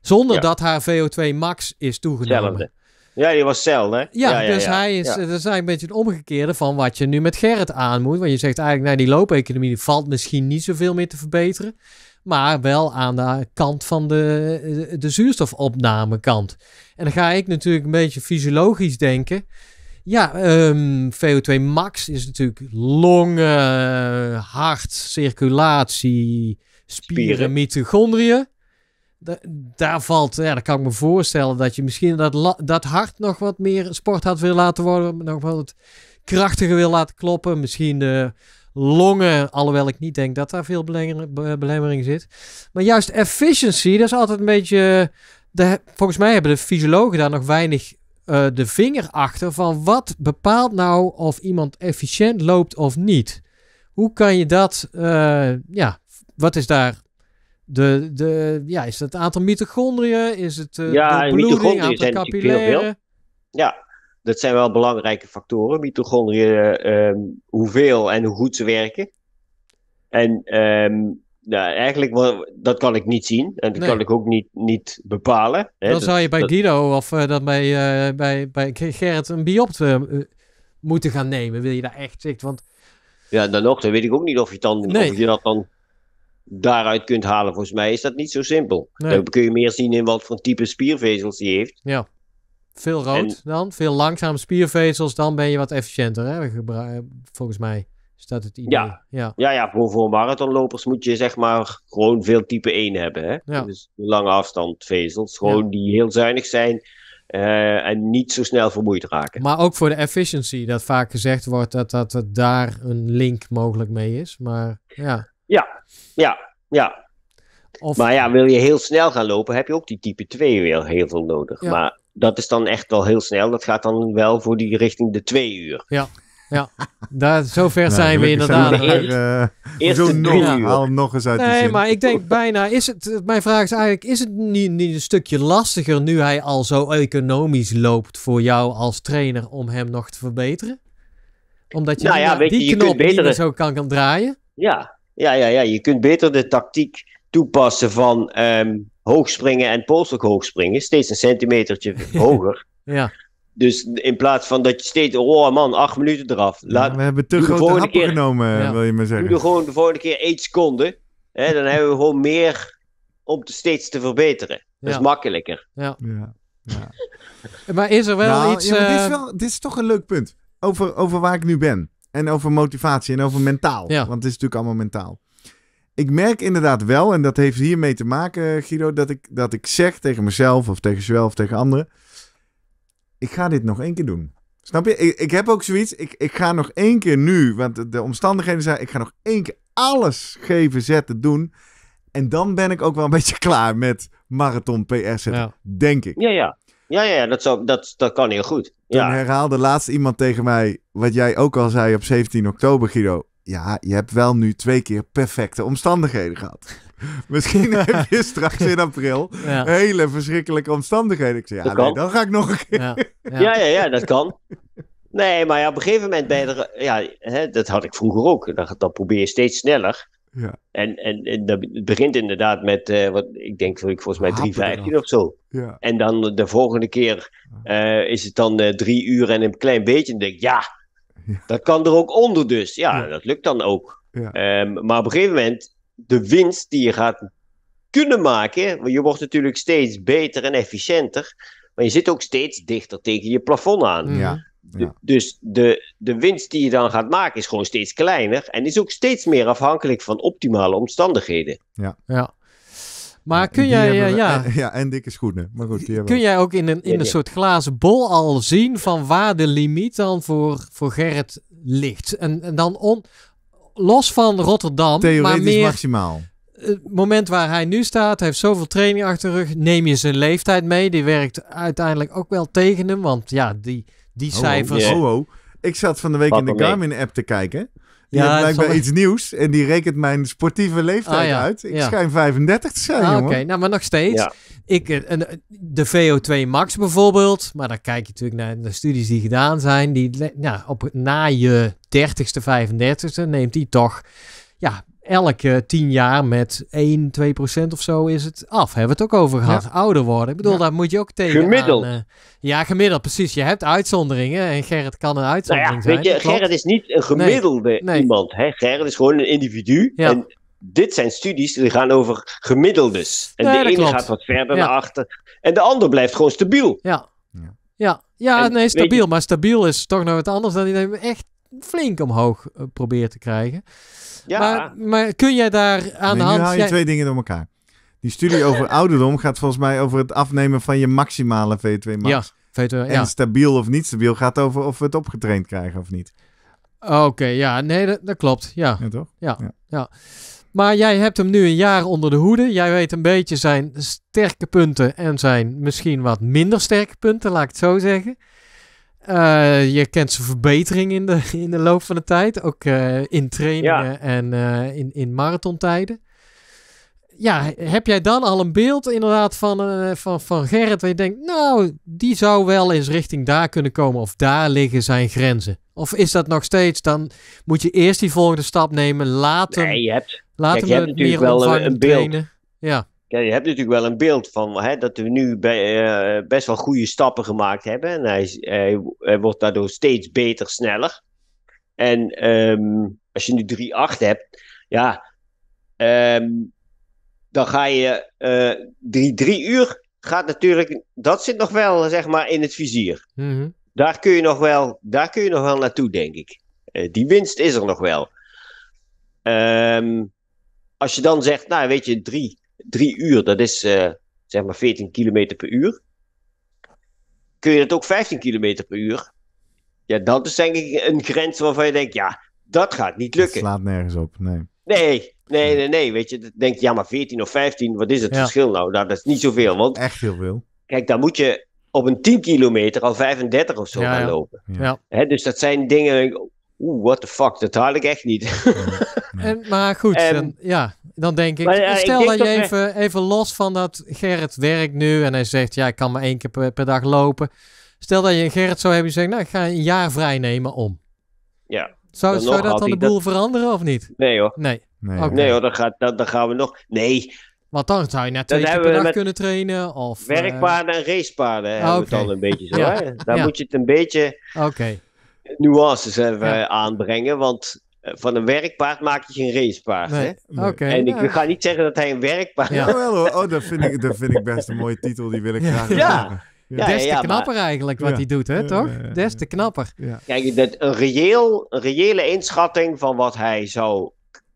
Zonder dat haar VO2 max is toegenomen. Ja, die was cel, hè? Ja, dus hij is, dat is een beetje het omgekeerde van wat je nu met Gerrit aan moet. Want je zegt eigenlijk, nou, die loopeconomie valt misschien niet zoveel meer te verbeteren maar wel aan de kant van de, de zuurstofopnamekant. En dan ga ik natuurlijk een beetje fysiologisch denken. Ja, ehm, VO2 max is natuurlijk longen, hart, circulatie, spieren, mitochondriën. daar valt, ja, dan kan ik me voorstellen dat je misschien dat, dat hart nog wat meer sport had willen laten worden, nog wat krachtiger wil laten kloppen. Misschien de longen. Alhoewel ik niet denk dat daar veel belemmering zit. Maar juist efficiency, dat is altijd een beetje. De, volgens mij hebben de fysiologen daar nog weinig eh, de vinger achter van wat bepaalt nou of iemand efficiënt loopt of niet. Hoe kan je dat, eh, ja, wat is daar de, de, ja, is het aantal mitochondriën? Is het uh, ja, de bloeding, aantal capillaren? Ja, dat zijn wel belangrijke factoren. Mitochondriën, um, hoeveel en hoe goed ze werken. En ehm, nou, eigenlijk, dat kan ik niet zien. En dat kan ik ook niet, niet bepalen. Hè? Dan zou je bij Guido of eh, dat bij, uh, bij, bij Gerrit een biopt eh, moeten gaan nemen. Wil je daar echt zicht? Want... Ja, dan nog, dan weet ik ook niet of je, dan, dat dan daaruit kunt halen. Volgens mij is dat niet zo simpel. Dan kun je meer zien in wat voor type spiervezels hij heeft. Ja. Veel rood dan, veel langzame spiervezels, dan ben je wat efficiënter, hè? Eh, volgens mij. Is dat het idee? Ja, ja. ja, ja voor, marathonlopers moet je zeg maar gewoon veel type 1 hebben. Hè? Dus lange afstand vezels, gewoon die heel zuinig zijn eh, en niet zo snel vermoeid raken. Maar ook voor de efficiency, dat vaak gezegd wordt dat, dat er daar een link mogelijk mee is. Maar ja. Ja, ja, ja. Of... Maar ja, wil je heel snel gaan lopen, heb je ook die type 2 weer heel veel nodig. Maar dat is dan echt wel heel snel. Dat gaat dan wel voor die richting de twee uur. Ja, ja. Daar, zover nou, zijn we inderdaad. Eh, Eerst we daar, uh, nog, nog eens uit Nee, maar ik denk bijna, is het, mijn vraag is eigenlijk, is het niet, niet een stukje lastiger nu hij al zo economisch loopt voor jou als trainer om hem nog te verbeteren? Omdat je, nou ja, die, weet je, die knop je betere... zo kan, kan draaien? Ja, ja, ja, ja, je kunt beter de tactiek toepassen van um, hoogspringen en polselijk hoogspringen. Steeds een centimetertje (laughs) hoger. ja. Dus in plaats van dat je steeds, oh, oh man, acht minuten eraf. we hebben te grote happen genomen, wil je maar zeggen. Doe er gewoon de volgende keer één seconde. Hè, dan hebben we gewoon meer om te steeds te verbeteren. Dat is makkelijker. Ja. (laughs) maar is er wel nou, iets... dit, is eh, wel, dit is toch een leuk punt. Over, over waar ik nu ben. En over motivatie en over mentaal. Want het is natuurlijk allemaal mentaal ik merk inderdaad wel, en dat heeft hiermee te maken, eh, Guido, dat ik, dat ik zeg tegen mezelf of tegen Joël of tegen anderen: ik ga dit nog één keer doen. Snap je? Ik, ik heb ook zoiets. Ik, ik ga nog één keer nu, want de, omstandigheden zijn: ik ga nog één keer alles geven, zetten, doen. En dan ben ik ook wel een (laughs) beetje klaar met marathon PR denk ik. Ja, ja. Ja, ja, dat, zou, dat, dat kan heel goed. Toen ja. herhaalde laatst iemand tegen mij wat jij ook al zei op 17 oktober, Guido ja, je hebt wel nu twee keer perfecte omstandigheden gehad. (laughs) Misschien heb je (laughs) straks in april hele verschrikkelijke omstandigheden. Ik zei, ja, dan ga ik nog een keer. (laughs) Ja. Ja. ja, ja, dat kan. Nee, maar ja, op een gegeven moment ben je Ja, hè, dat had ik vroeger ook. Dan, probeer je steeds sneller. Ja. En, en, en dat begint inderdaad met, uh, wat, ik denk volgens mij 3,15 of zo. Ja. En dan de volgende keer eh, is het dan eh, drie uur en een klein beetje. En dan denk ik, ja, dat kan er ook onder dus. Ja, dat lukt dan ook. Ehm, maar op een gegeven moment, de winst die je gaat kunnen maken, want je wordt natuurlijk steeds beter en efficiënter, maar je zit ook steeds dichter tegen je plafond aan. Ja. Dus de, de winst die je dan gaat maken is gewoon steeds kleiner en is ook steeds meer afhankelijk van optimale omstandigheden. Ja, ja. Maar kun jij... Eh, ja, (laughs) ja. en dikke schoenen. Maar goed, die kun jij ook in een, in een soort glazen bol al zien van waar de limiet dan voor, voor Gerrit ligt? En, en dan los van Rotterdam... maar meer, maximaal het moment waar hij nu staat, heeft zoveel training achter de rug. Neem je zijn leeftijd mee. Die werkt uiteindelijk ook wel tegen hem. Want ja, die, die cijfers. Oh, Ik zat van de week in de Garmin-app te kijken ja ja, blijkbaar mij iets nieuws en die rekent mijn sportieve leeftijd ah, uit. Ik schijn 35 te zijn, ah, Oké, nou maar nog steeds. Ik, eh, een, eh, de VO2 max bijvoorbeeld, maar dan kijk je natuurlijk naar de studies die gedaan zijn. Die, nou, op, na je 30ste, 35ste neemt die toch ja, elke tien jaar met 1, 2 procent of zo is het af. Hebben we het ook over gehad. Ouder worden. Ik bedoel, daar moet je ook tegen eh, ja, gemiddeld, precies. Je hebt uitzonderingen en Gerrit kan een uitzondering nou ja, zijn. Weet je, Gerrit is niet een gemiddelde iemand. Hè? Gerrit is gewoon een individu. En dit zijn studies die gaan over gemiddeldes. En de ene gaat wat verder naar achter. En de ander blijft gewoon stabiel. Ja, ja. ja. En, nee, stabiel. Maar stabiel is toch nog wat anders dan die echt flink omhoog eh, probeert te krijgen. Maar, maar kun jij daar aan de hand... Nu haal je twee dingen door elkaar. Die studie over (laughs) ouderdom gaat volgens mij over het afnemen van je maximale V2 max. V2, en stabiel of niet stabiel gaat over of we het opgetraind krijgen of niet. Oké, ja, nee, dat, klopt. Ja. Ja, toch? Ja, ja, Maar jij hebt hem nu een jaar onder de hoede. Jij weet een beetje zijn sterke punten en zijn misschien wat minder sterke punten, laat ik het zo zeggen. Eh, je kent zijn verbetering in de, (laughs) in de loop van de tijd. Ook eh, in trainingen en eh, in, in marathontijden. Ja, heb jij dan al een beeld inderdaad van, van, van Gerrit... waar je denkt, nou, die zou wel eens richting daar kunnen komen... of daar liggen zijn grenzen? Of is dat nog steeds, dan moet je eerst die volgende stap nemen... later, nee, je hebt, later kijk, je natuurlijk wel een, beeld. Ja ja je hebt natuurlijk wel een beeld van hè, dat we nu bij, eh, best wel goede stappen gemaakt hebben. En hij, hij wordt daardoor steeds beter, sneller. En ehm, als je nu 3-8 hebt, ja, ehm, dan ga je eh, drie, uur gaat natuurlijk, dat zit nog wel zeg maar in het vizier. Mm Daar, kun je nog wel, daar kun je nog wel naartoe, denk ik. Eh, die winst is er nog wel. Ehm, als je dan zegt, nou weet je, drie, drie uur, dat is eh, zeg maar 14 kilometer per uur. Kun je dat ook 15 kilometer per uur? Ja, dat is denk ik een grens waarvan je denkt, ja, dat gaat niet lukken. Het slaat nergens op, nee. Nee, nee, nee, Weet je, dan denk je, ja, maar 14 of 15, wat is het verschil nou? nou? dat is niet zoveel, want... Echt heel veel. Kijk, dan moet je op een 10 kilometer al 35 of zo gaan lopen. Ja. Hè, dus dat zijn dingen, oeh, what the fuck, dat haal ik echt niet. (laughs) En, maar goed, dan, ja, dan denk ik. stel dat je even, even los van dat Gerrit werkt nu en hij zegt: ja, ik kan maar één keer per, dag lopen. Stel dat je Gerrit zou hebben zegt: nou, ik ga een jaar vrij nemen om. Ja. Zou, zou dat dan de boel veranderen of niet? Nee hoor. Nee. Nee, nee hoor, dan, gaat, dan, dan gaan we nog. Nee, want dan zou je net twee keer per dag kunnen trainen. Of, eh, werkpaarden en racepaarden hebben we het al een beetje zo. Daar moet je het een beetje nuances even aanbrengen. Want eh, van een werkpaard maak je een racepaard. Nee, hè? en ik ga niet zeggen dat hij een werkpaard Ja. Jawel hoor, oh, dat, vind ik, dat vind ik best een mooie titel, die wil ik graag ja. Des te knapper eigenlijk wat hij doet, hè, toch? Des te knapper. Kijk, dat, een, reëel, reële inschatting van wat hij zou,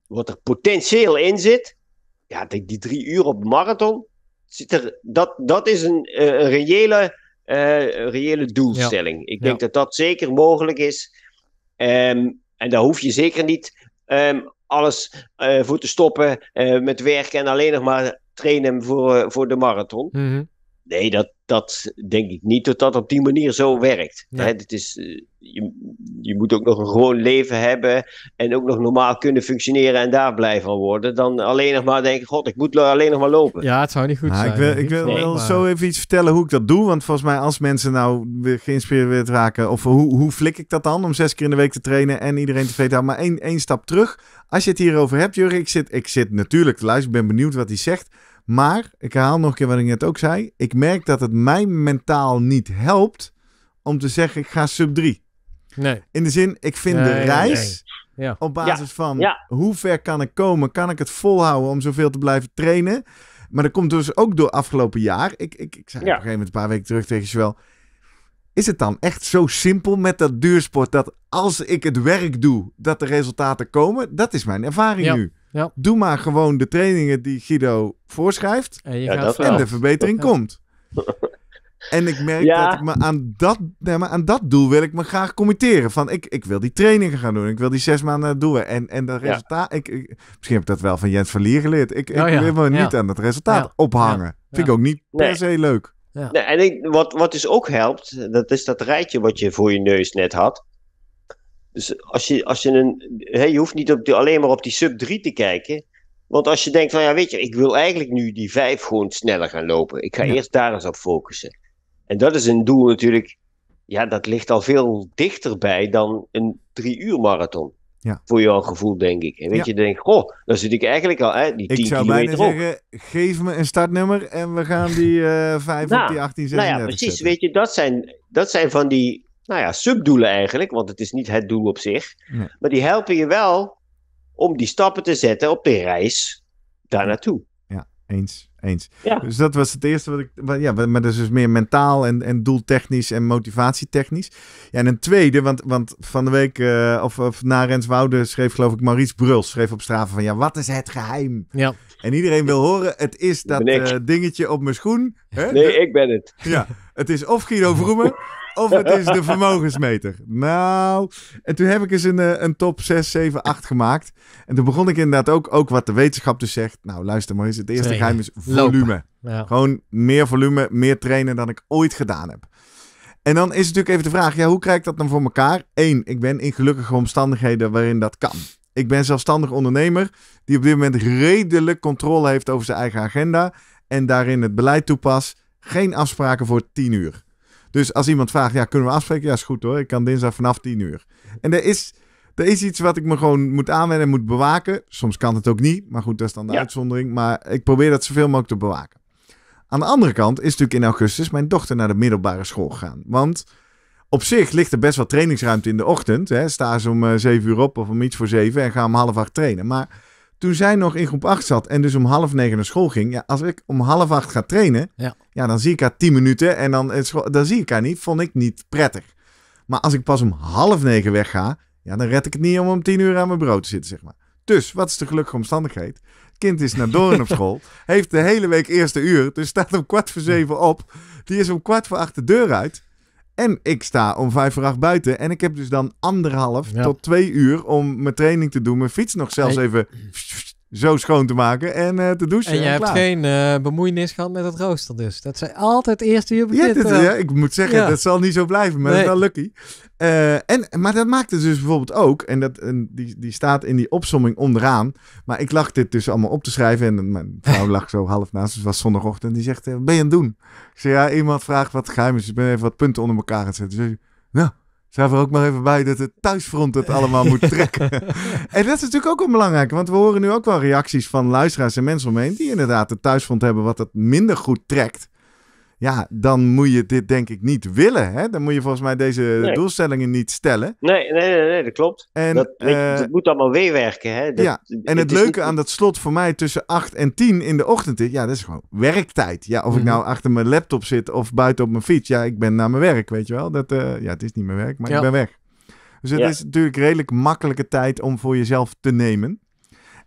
wat er potentieel in zit. Ja, die, die drie uur op marathon, zit er, dat, dat is een, eh, een reële, eh, reële doelstelling. Ik denk dat dat zeker mogelijk is. Ehm, en daar hoef je zeker niet ehm, alles eh, voor te stoppen eh, met werken en alleen nog maar trainen voor, eh, voor de marathon. Mhm. Nee, dat, dat denk ik niet dat dat op die manier zo werkt. Hè, dit is, eh, je, je moet ook nog een gewoon leven hebben en ook nog normaal kunnen functioneren en daar blij van worden. Dan alleen nog maar denken, god, ik moet alleen nog maar lopen. Ja, het zou niet goed zijn. Ik wil, ik wil zo even iets vertellen hoe ik dat doe, want volgens mij als mensen nou geïnspireerd raken, of hoe, hoe flik ik dat dan om zes keer in de week te trainen en iedereen te houden. Maar één, één stap terug. Als je het hierover hebt, Jurgen, ik zit, ik zit natuurlijk te luisteren, ik ben benieuwd wat hij zegt. Maar, ik herhaal nog een keer wat ik net ook zei. Ik merk dat het mij mentaal niet helpt om te zeggen ik ga sub 3. Nee. In de zin, ik vind de reis ja. op basis van hoe ver kan ik komen? Kan ik het volhouden om zoveel te blijven trainen? Maar dat komt dus ook door afgelopen jaar. Ik, ik, ik zei op een gegeven moment een paar weken terug tegen wel, Is het dan echt zo simpel met dat duursport dat als ik het werk doe, dat de resultaten komen? Dat is mijn ervaring nu. Ja. Doe maar gewoon de trainingen die Guido voorschrijft. En, je ja, en de verbetering komt. (laughs) En ik merk dat ik me aan dat, nee, maar aan dat doel wil ik me graag committeren. Van ik, ik wil die trainingen gaan doen. Ik wil die zes maanden doen. En, en dat resultaat. Ik, misschien heb ik dat wel van Jens Verlier geleerd. Ik, oh wil me niet aan dat resultaat ophangen. Vind ik ook niet per se leuk. Nee, en wat, wat dus ook helpt, dat is dat rijtje wat je voor je neus net had. Dus als je, als je een. hey je hoeft niet op die, alleen maar op die sub 3 te kijken. Want als je denkt van ja, weet je, ik wil eigenlijk nu die 5 gewoon sneller gaan lopen. Ik ga eerst daar eens op focussen. En dat is een doel natuurlijk. Ja, dat ligt al veel dichterbij dan een 3 uur marathon. Ja. Voor jouw gevoel, denk ik. En weet je, dan denk goh, dan zit ik eigenlijk al hè, die 10 kilometer Ik zou bijna zeggen, geef me een startnummer en we gaan die uh, eh, 5 op nou, die 18, 36 Nou ja, precies. Weet je, dat zijn, dat zijn van die nou ja, subdoelen eigenlijk, want het is niet het doel op zich. Maar die helpen je wel om die stappen te zetten op de reis daar naartoe. Ja, eens. Eens. Ja. Dus dat was het eerste wat ik. ja, maar dat is dus meer mentaal en, en doeltechnisch en motivatietechnisch. Ja, en een tweede, want, want van de week, eh, of, of na Rens Wouden schreef geloof ik Maries Bruls, schreef op straven van ja, wat is het geheim? Ja. En iedereen wil horen, het is dat eh, dingetje op mijn schoen. Hè? Nee, ik ben het. Ja, het is of Guido Vroemen (laughs) of het is de vermogensmeter. Nou, en toen heb ik eens een, eh, een top 6, 7, 8 gemaakt. En toen begon ik inderdaad ook, ook wat de wetenschap dus zegt. Nou, luister maar eens. Het eerste geheim is volume. Gewoon meer volume, meer trainen dan ik ooit gedaan heb. En dan is natuurlijk even de vraag, ja, hoe krijg ik dat dan voor elkaar? Eén, ik ben in gelukkige omstandigheden waarin dat kan. Ik ben zelfstandig ondernemer die op dit moment redelijk controle heeft over zijn eigen agenda en daarin het beleid toepast. Geen afspraken voor tien uur. Dus als iemand vraagt, ja, kunnen we afspreken? Ja, is goed hoor. Ik kan dinsdag vanaf 10 uur. En er is, er is iets wat ik me gewoon moet aanwennen en moet bewaken. Soms kan het ook niet, maar goed, dat is dan de uitzondering. Maar ik probeer dat zoveel mogelijk te bewaken. Aan de andere kant is natuurlijk in augustus mijn dochter naar de middelbare school gegaan. Want op zich ligt er best wel trainingsruimte in de ochtend. Hè. Sta ze om 7 eh, uur op of om iets voor 7 en gaan om half acht trainen. Maar toen zij nog in groep 8 zat en dus om half negen naar school ging. Ja, als ik om half acht ga trainen, ja. dan zie ik haar tien minuten en dan, dan zie ik haar niet. Vond ik niet prettig. Maar als ik pas om half negen wegga, ja, dan red ik het niet om om tien uur aan mijn brood te zitten, zeg maar. Dus, wat is de gelukkige omstandigheid? Het kind is naar Doorn op (laughs) school, heeft de hele week eerste uur, dus staat om kwart voor zeven op. Die is om kwart voor acht de deur uit. En ik sta om vijf voor acht buiten. En ik heb dus dan anderhalf tot twee uur om mijn training te doen. Mijn fiets nog zelfs even (clears throat) (clears throat) zo schoon te maken en eh, te douchen. En je en hebt geen eh, bemoeienis gehad met het rooster dus. Dat zijn altijd eerst hier begint. Ja, dit, eh. ja, ik moet zeggen, dat zal niet zo blijven, maar dat is wel lucky. en, maar dat maakte dus bijvoorbeeld ook, en, dat, en die, die staat in die opsomming onderaan. Maar ik lag dit dus allemaal op te schrijven en mijn vrouw lag zo half naast. Dus het was zondagochtend. Die zegt, wat ben je aan het doen? Ik zei, ja, iemand vraagt wat geheim is. Dus ik ben even wat punten onder elkaar aan het zetten. Dus, nou, Schrijf er ook maar even bij dat het thuisfront het allemaal moet trekken. (laughs) en dat is natuurlijk ook wel belangrijk. want we horen nu ook wel reacties van luisteraars en mensen omheen die inderdaad het thuisfront hebben wat het minder goed trekt. Ja, dan moet je dit denk ik niet willen. Hè? Dan moet je volgens mij deze doelstellingen niet stellen. Nee, nee, nee, nee dat klopt. En, dat, uh, dat moet allemaal weewerken. Hè? Dat, ja, en het, leuke aan dat slot voor mij tussen 8 en 10 in de ochtend is... Ja, dat is gewoon werktijd. Ja, of ik mhm. nou achter mijn laptop zit of buiten op mijn fiets. Ja, ik ben naar mijn werk, weet je wel. Dat, eh, ja, het is niet mijn werk, maar ik ben weg. Dus het is natuurlijk redelijk makkelijke tijd om voor jezelf te nemen.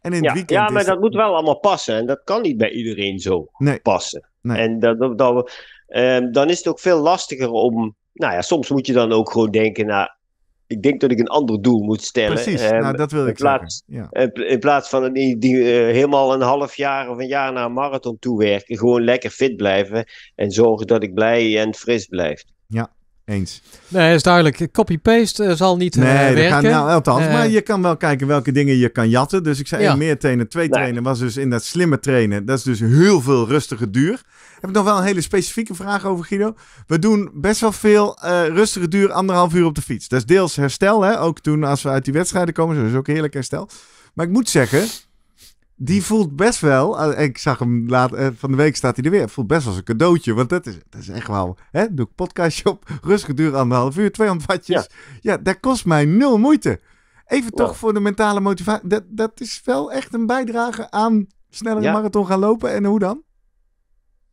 En in ja, het weekend ja, maar dat moet wel allemaal passen. En dat kan niet bij iedereen zo nee. passen. En ehm, dan is het ook veel lastiger om. Nou ja, soms moet je dan ook gewoon denken: nou, ik denk dat ik een ander doel moet stellen. Precies, ehm, nou, dat wil ik in plaats, In plaats van die eh, helemaal een half jaar of een jaar naar een marathon werken, gewoon lekker fit blijven en zorgen dat ik blij en fris blijf. Ja, eens. Nee, is duidelijk. Copy-paste eh, zal niet eh, nee, uh, werken. Gaan, nou, althans, maar je kan wel kijken welke dingen je kan jatten. Dus ik zei meer trainen, twee nou trainen was dus in dat slimme trainen. Dat is dus heel veel rustige duur heb ik nog wel een hele specifieke vraag over Guido. We doen best wel veel eh, rustige duur, anderhalf uur op de fiets. Dat is deels herstel, hè? ook toen als we uit die wedstrijden komen. Dat is ook heerlijk herstel. Maar ik moet zeggen, die voelt best wel. Eh, ik zag hem laat, eh, van de week staat hij er weer. Voelt best als een cadeautje. Want dat is, dat is echt wel. Hè? Doe ik podcastje op. rustige duur anderhalf uur, 200 wattjes. Ja. ja, dat kost mij nul moeite. Even toch voor de mentale motivatie. Dat, dat is wel echt een bijdrage aan sneller marathon gaan lopen. En hoe dan?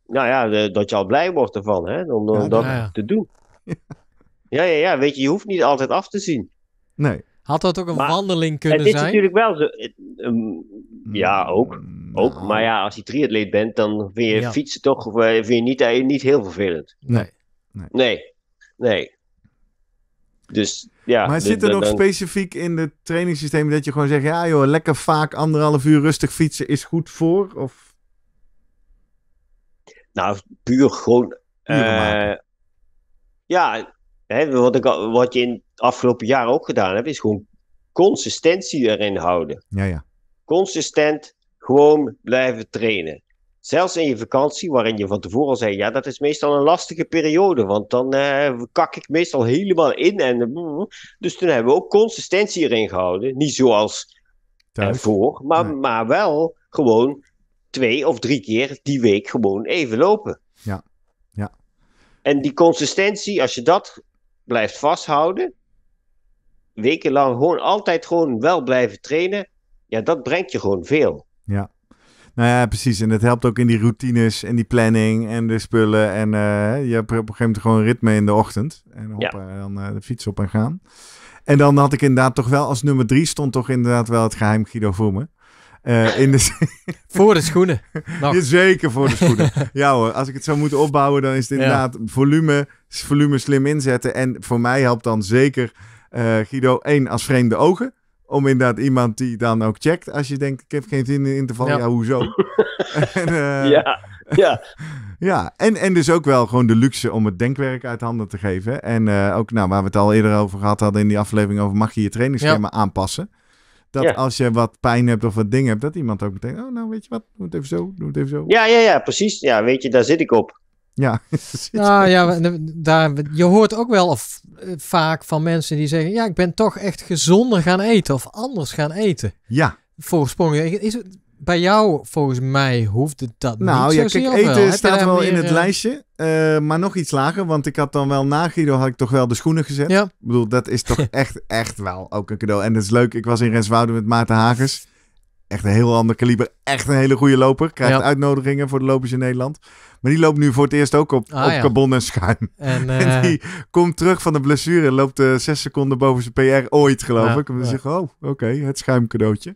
nou ja, dat je al blij wordt ervan, hè, om, om dat te doen. (laughs) ja, ja, ja, weet je, je hoeft niet altijd af te zien. Nee. Had dat ook een wandeling kunnen zijn? Het is natuurlijk wel zo. Ehm, ja, mm, ook. Nou. ook. Maar ja, als je triatleet bent, dan vind je fietsen toch eh, vind je niet, eh, niet heel vervelend. Nee. Nee. Nee. nee. Dus ja. Maar zit er nog specifiek in het trainingssysteem dat je gewoon zegt: ja, joh, lekker vaak anderhalf uur rustig fietsen is goed voor? Of nou, puur gewoon. Eh, ja, hè, wat, ik, wat je in het afgelopen jaar ook gedaan hebt, is gewoon consistentie erin houden. Ja, ja. Consistent gewoon blijven trainen. Zelfs in je vakantie, waarin je van tevoren al zei: ja, dat is meestal een lastige periode, want dan uh, kak ik meestal helemaal in. En, mm, mm. dus toen hebben we ook consistentie erin gehouden. Niet zoals ervoor, maar, maar wel gewoon twee of drie keer die week gewoon even lopen. Ja, ja. En die consistentie, als je dat blijft vasthouden, wekenlang gewoon altijd gewoon wel blijven trainen, ja, dat brengt je gewoon veel. Ja. Nou ja, precies. En dat helpt ook in die routines en die planning en de spullen. En eh, je hebt op een gegeven moment gewoon een ritme in de ochtend. En hop, dan eh, de fiets op en gaan. En dan had ik inderdaad toch wel als nummer drie stond toch inderdaad wel het geheim Guido Voemen. Eh, in de... (laughs) voor de schoenen. Nog. Zeker voor de schoenen. (laughs) ja hoor, als ik het zou moeten opbouwen, dan is het inderdaad volume, volume slim inzetten. En voor mij helpt dan zeker eh, Guido 1 als vreemde ogen. Om inderdaad iemand die dan ook checkt. Als je denkt, ik heb geen zin in de interval, Ja. hoezo? (laughs) en, eh, ja, ja. ja en, en dus ook wel gewoon de luxe om het denkwerk uit handen te geven. En ook nou, waar we het al eerder over gehad hadden in die aflevering over... mag je je trainingsschema aanpassen? dat als je wat pijn hebt of wat dingen hebt, dat iemand ook meteen, oh nou weet je wat, doe het even zo, doe het even zo. Ja, ja, ja, precies. Ja, weet je, daar zit ik op. Ja, (laughs) nou, ja daar, je hoort ook wel of, eh, vaak van mensen die zeggen: Ja, ik ben toch echt gezonder gaan eten of anders gaan eten. Ja. Voorsprong. Is het, bij jou, volgens mij, hoeft het dat nou, niet. Nou ja, kijk, eten staat wel in het eh, lijstje, eh, maar nog iets lager. Want ik had dan wel na Guido had ik toch wel de schoenen gezet. Ja. Ik bedoel, dat is toch (laughs) echt, echt wel ook een cadeau. En dat is leuk, ik was in Renswoude met Maarten Hagers. Echt een heel ander kaliber. Echt een hele goede loper. Krijgt uitnodigingen voor de lopers in Nederland. Maar die loopt nu voor het eerst ook op, ah, op carbon en schuim. En, (laughs) eh, die komt terug van de blessure. Loopt zes seconden boven zijn PR ooit, geloof ik. En dan zeggen oh, oké, het het schuimcadeautje.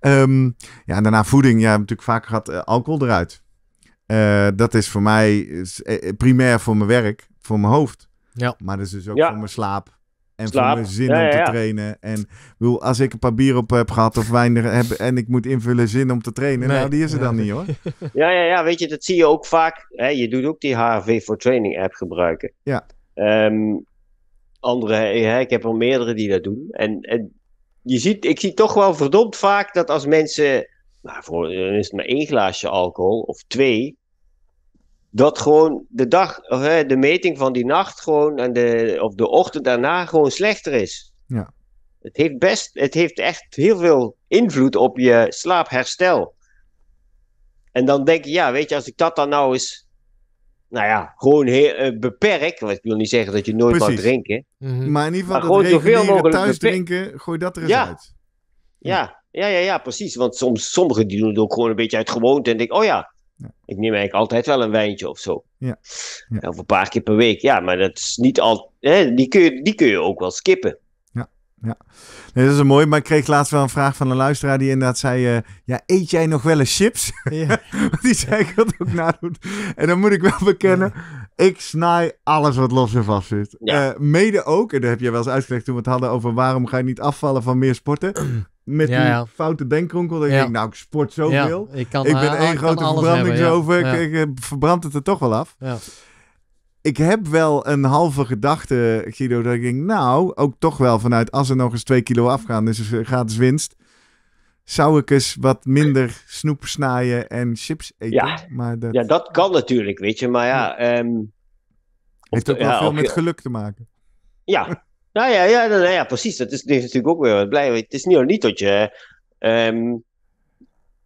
Ehm, ja, en daarna voeding. Ja, natuurlijk vaak gaat eh, alcohol eruit. Eh, dat is voor mij eh, primair voor mijn werk, voor mijn hoofd. Ja. Maar dat is dus ook voor mijn slaap. En voor mijn zin om te trainen. En als ik een paar bier op heb gehad of wijn heb en ik moet invullen zin om te trainen. Nou, die is er dan niet hoor. (laughs) Ja, ja, ja, weet je, dat zie je ook vaak. Je doet ook die HRV voor Training app gebruiken. Ja. Um, andere, hè, ik heb er meerdere die dat doen. en je ziet, ik zie toch wel verdomd vaak dat als mensen. Nou, voor, is het maar één glaasje alcohol of twee. Dat gewoon de dag, of, hè, de meting van die nacht gewoon en de, of de ochtend daarna gewoon slechter is. Ja. Het heeft best, het heeft echt heel veel invloed op je slaapherstel. En dan denk je, ja, weet je, als ik dat dan nou eens nou ja, gewoon heel, uh, eh, beperk. Want ik wil niet zeggen dat je nooit mag drinken. Mhm. Maar in ieder geval maar dat niet mogelijk thuis drinken, gooi dat er eens uit. Ja. ja. ja, ja, precies. Want soms, sommigen die doen het ook gewoon een beetje uit gewoonte. En denken, oh ja, ik neem eigenlijk altijd wel een wijntje of zo. Ja. Of een paar keer per week. Ja, maar dat is niet al... Hè, die, kun je, die kun je ook wel skippen ja. dat is een mooi. Maar ik kreeg laatst wel een vraag van een luisteraar die inderdaad zei... Eh, ja, eet jij nog wel eens chips? Ja. (laughs) die zei ik dat ook nadoen. En dan moet ik wel bekennen... Ik snij alles wat los en vast zit. Eh, mede ook, en dat heb je wel eens uitgelegd toen we het hadden over... waarom ga je niet afvallen van meer sporten? (clears throat) Met die foute denkkronkel: Dat je denk, nou, ik sport zoveel. Ik, ik ben eh, één grote verbrandingsover. Ik, ik verbrand het er toch wel af. Ja ik heb wel een halve gedachte, Guido, dat ik denk, nou, ook toch wel vanuit als er nog eens twee kilo afgaan, dus er gratis winst. Zou ik eens wat minder snoep snijden en chips eten? Ja, maar dat... ja dat kan natuurlijk, weet je. Maar ja... Ehm, Heeft ook wel veel met geluk te maken. Ja, (laughs) nou ja, ja, nou ja precies. Dat is, natuurlijk ook weer wat blij. Het is niet, niet dat je ehm,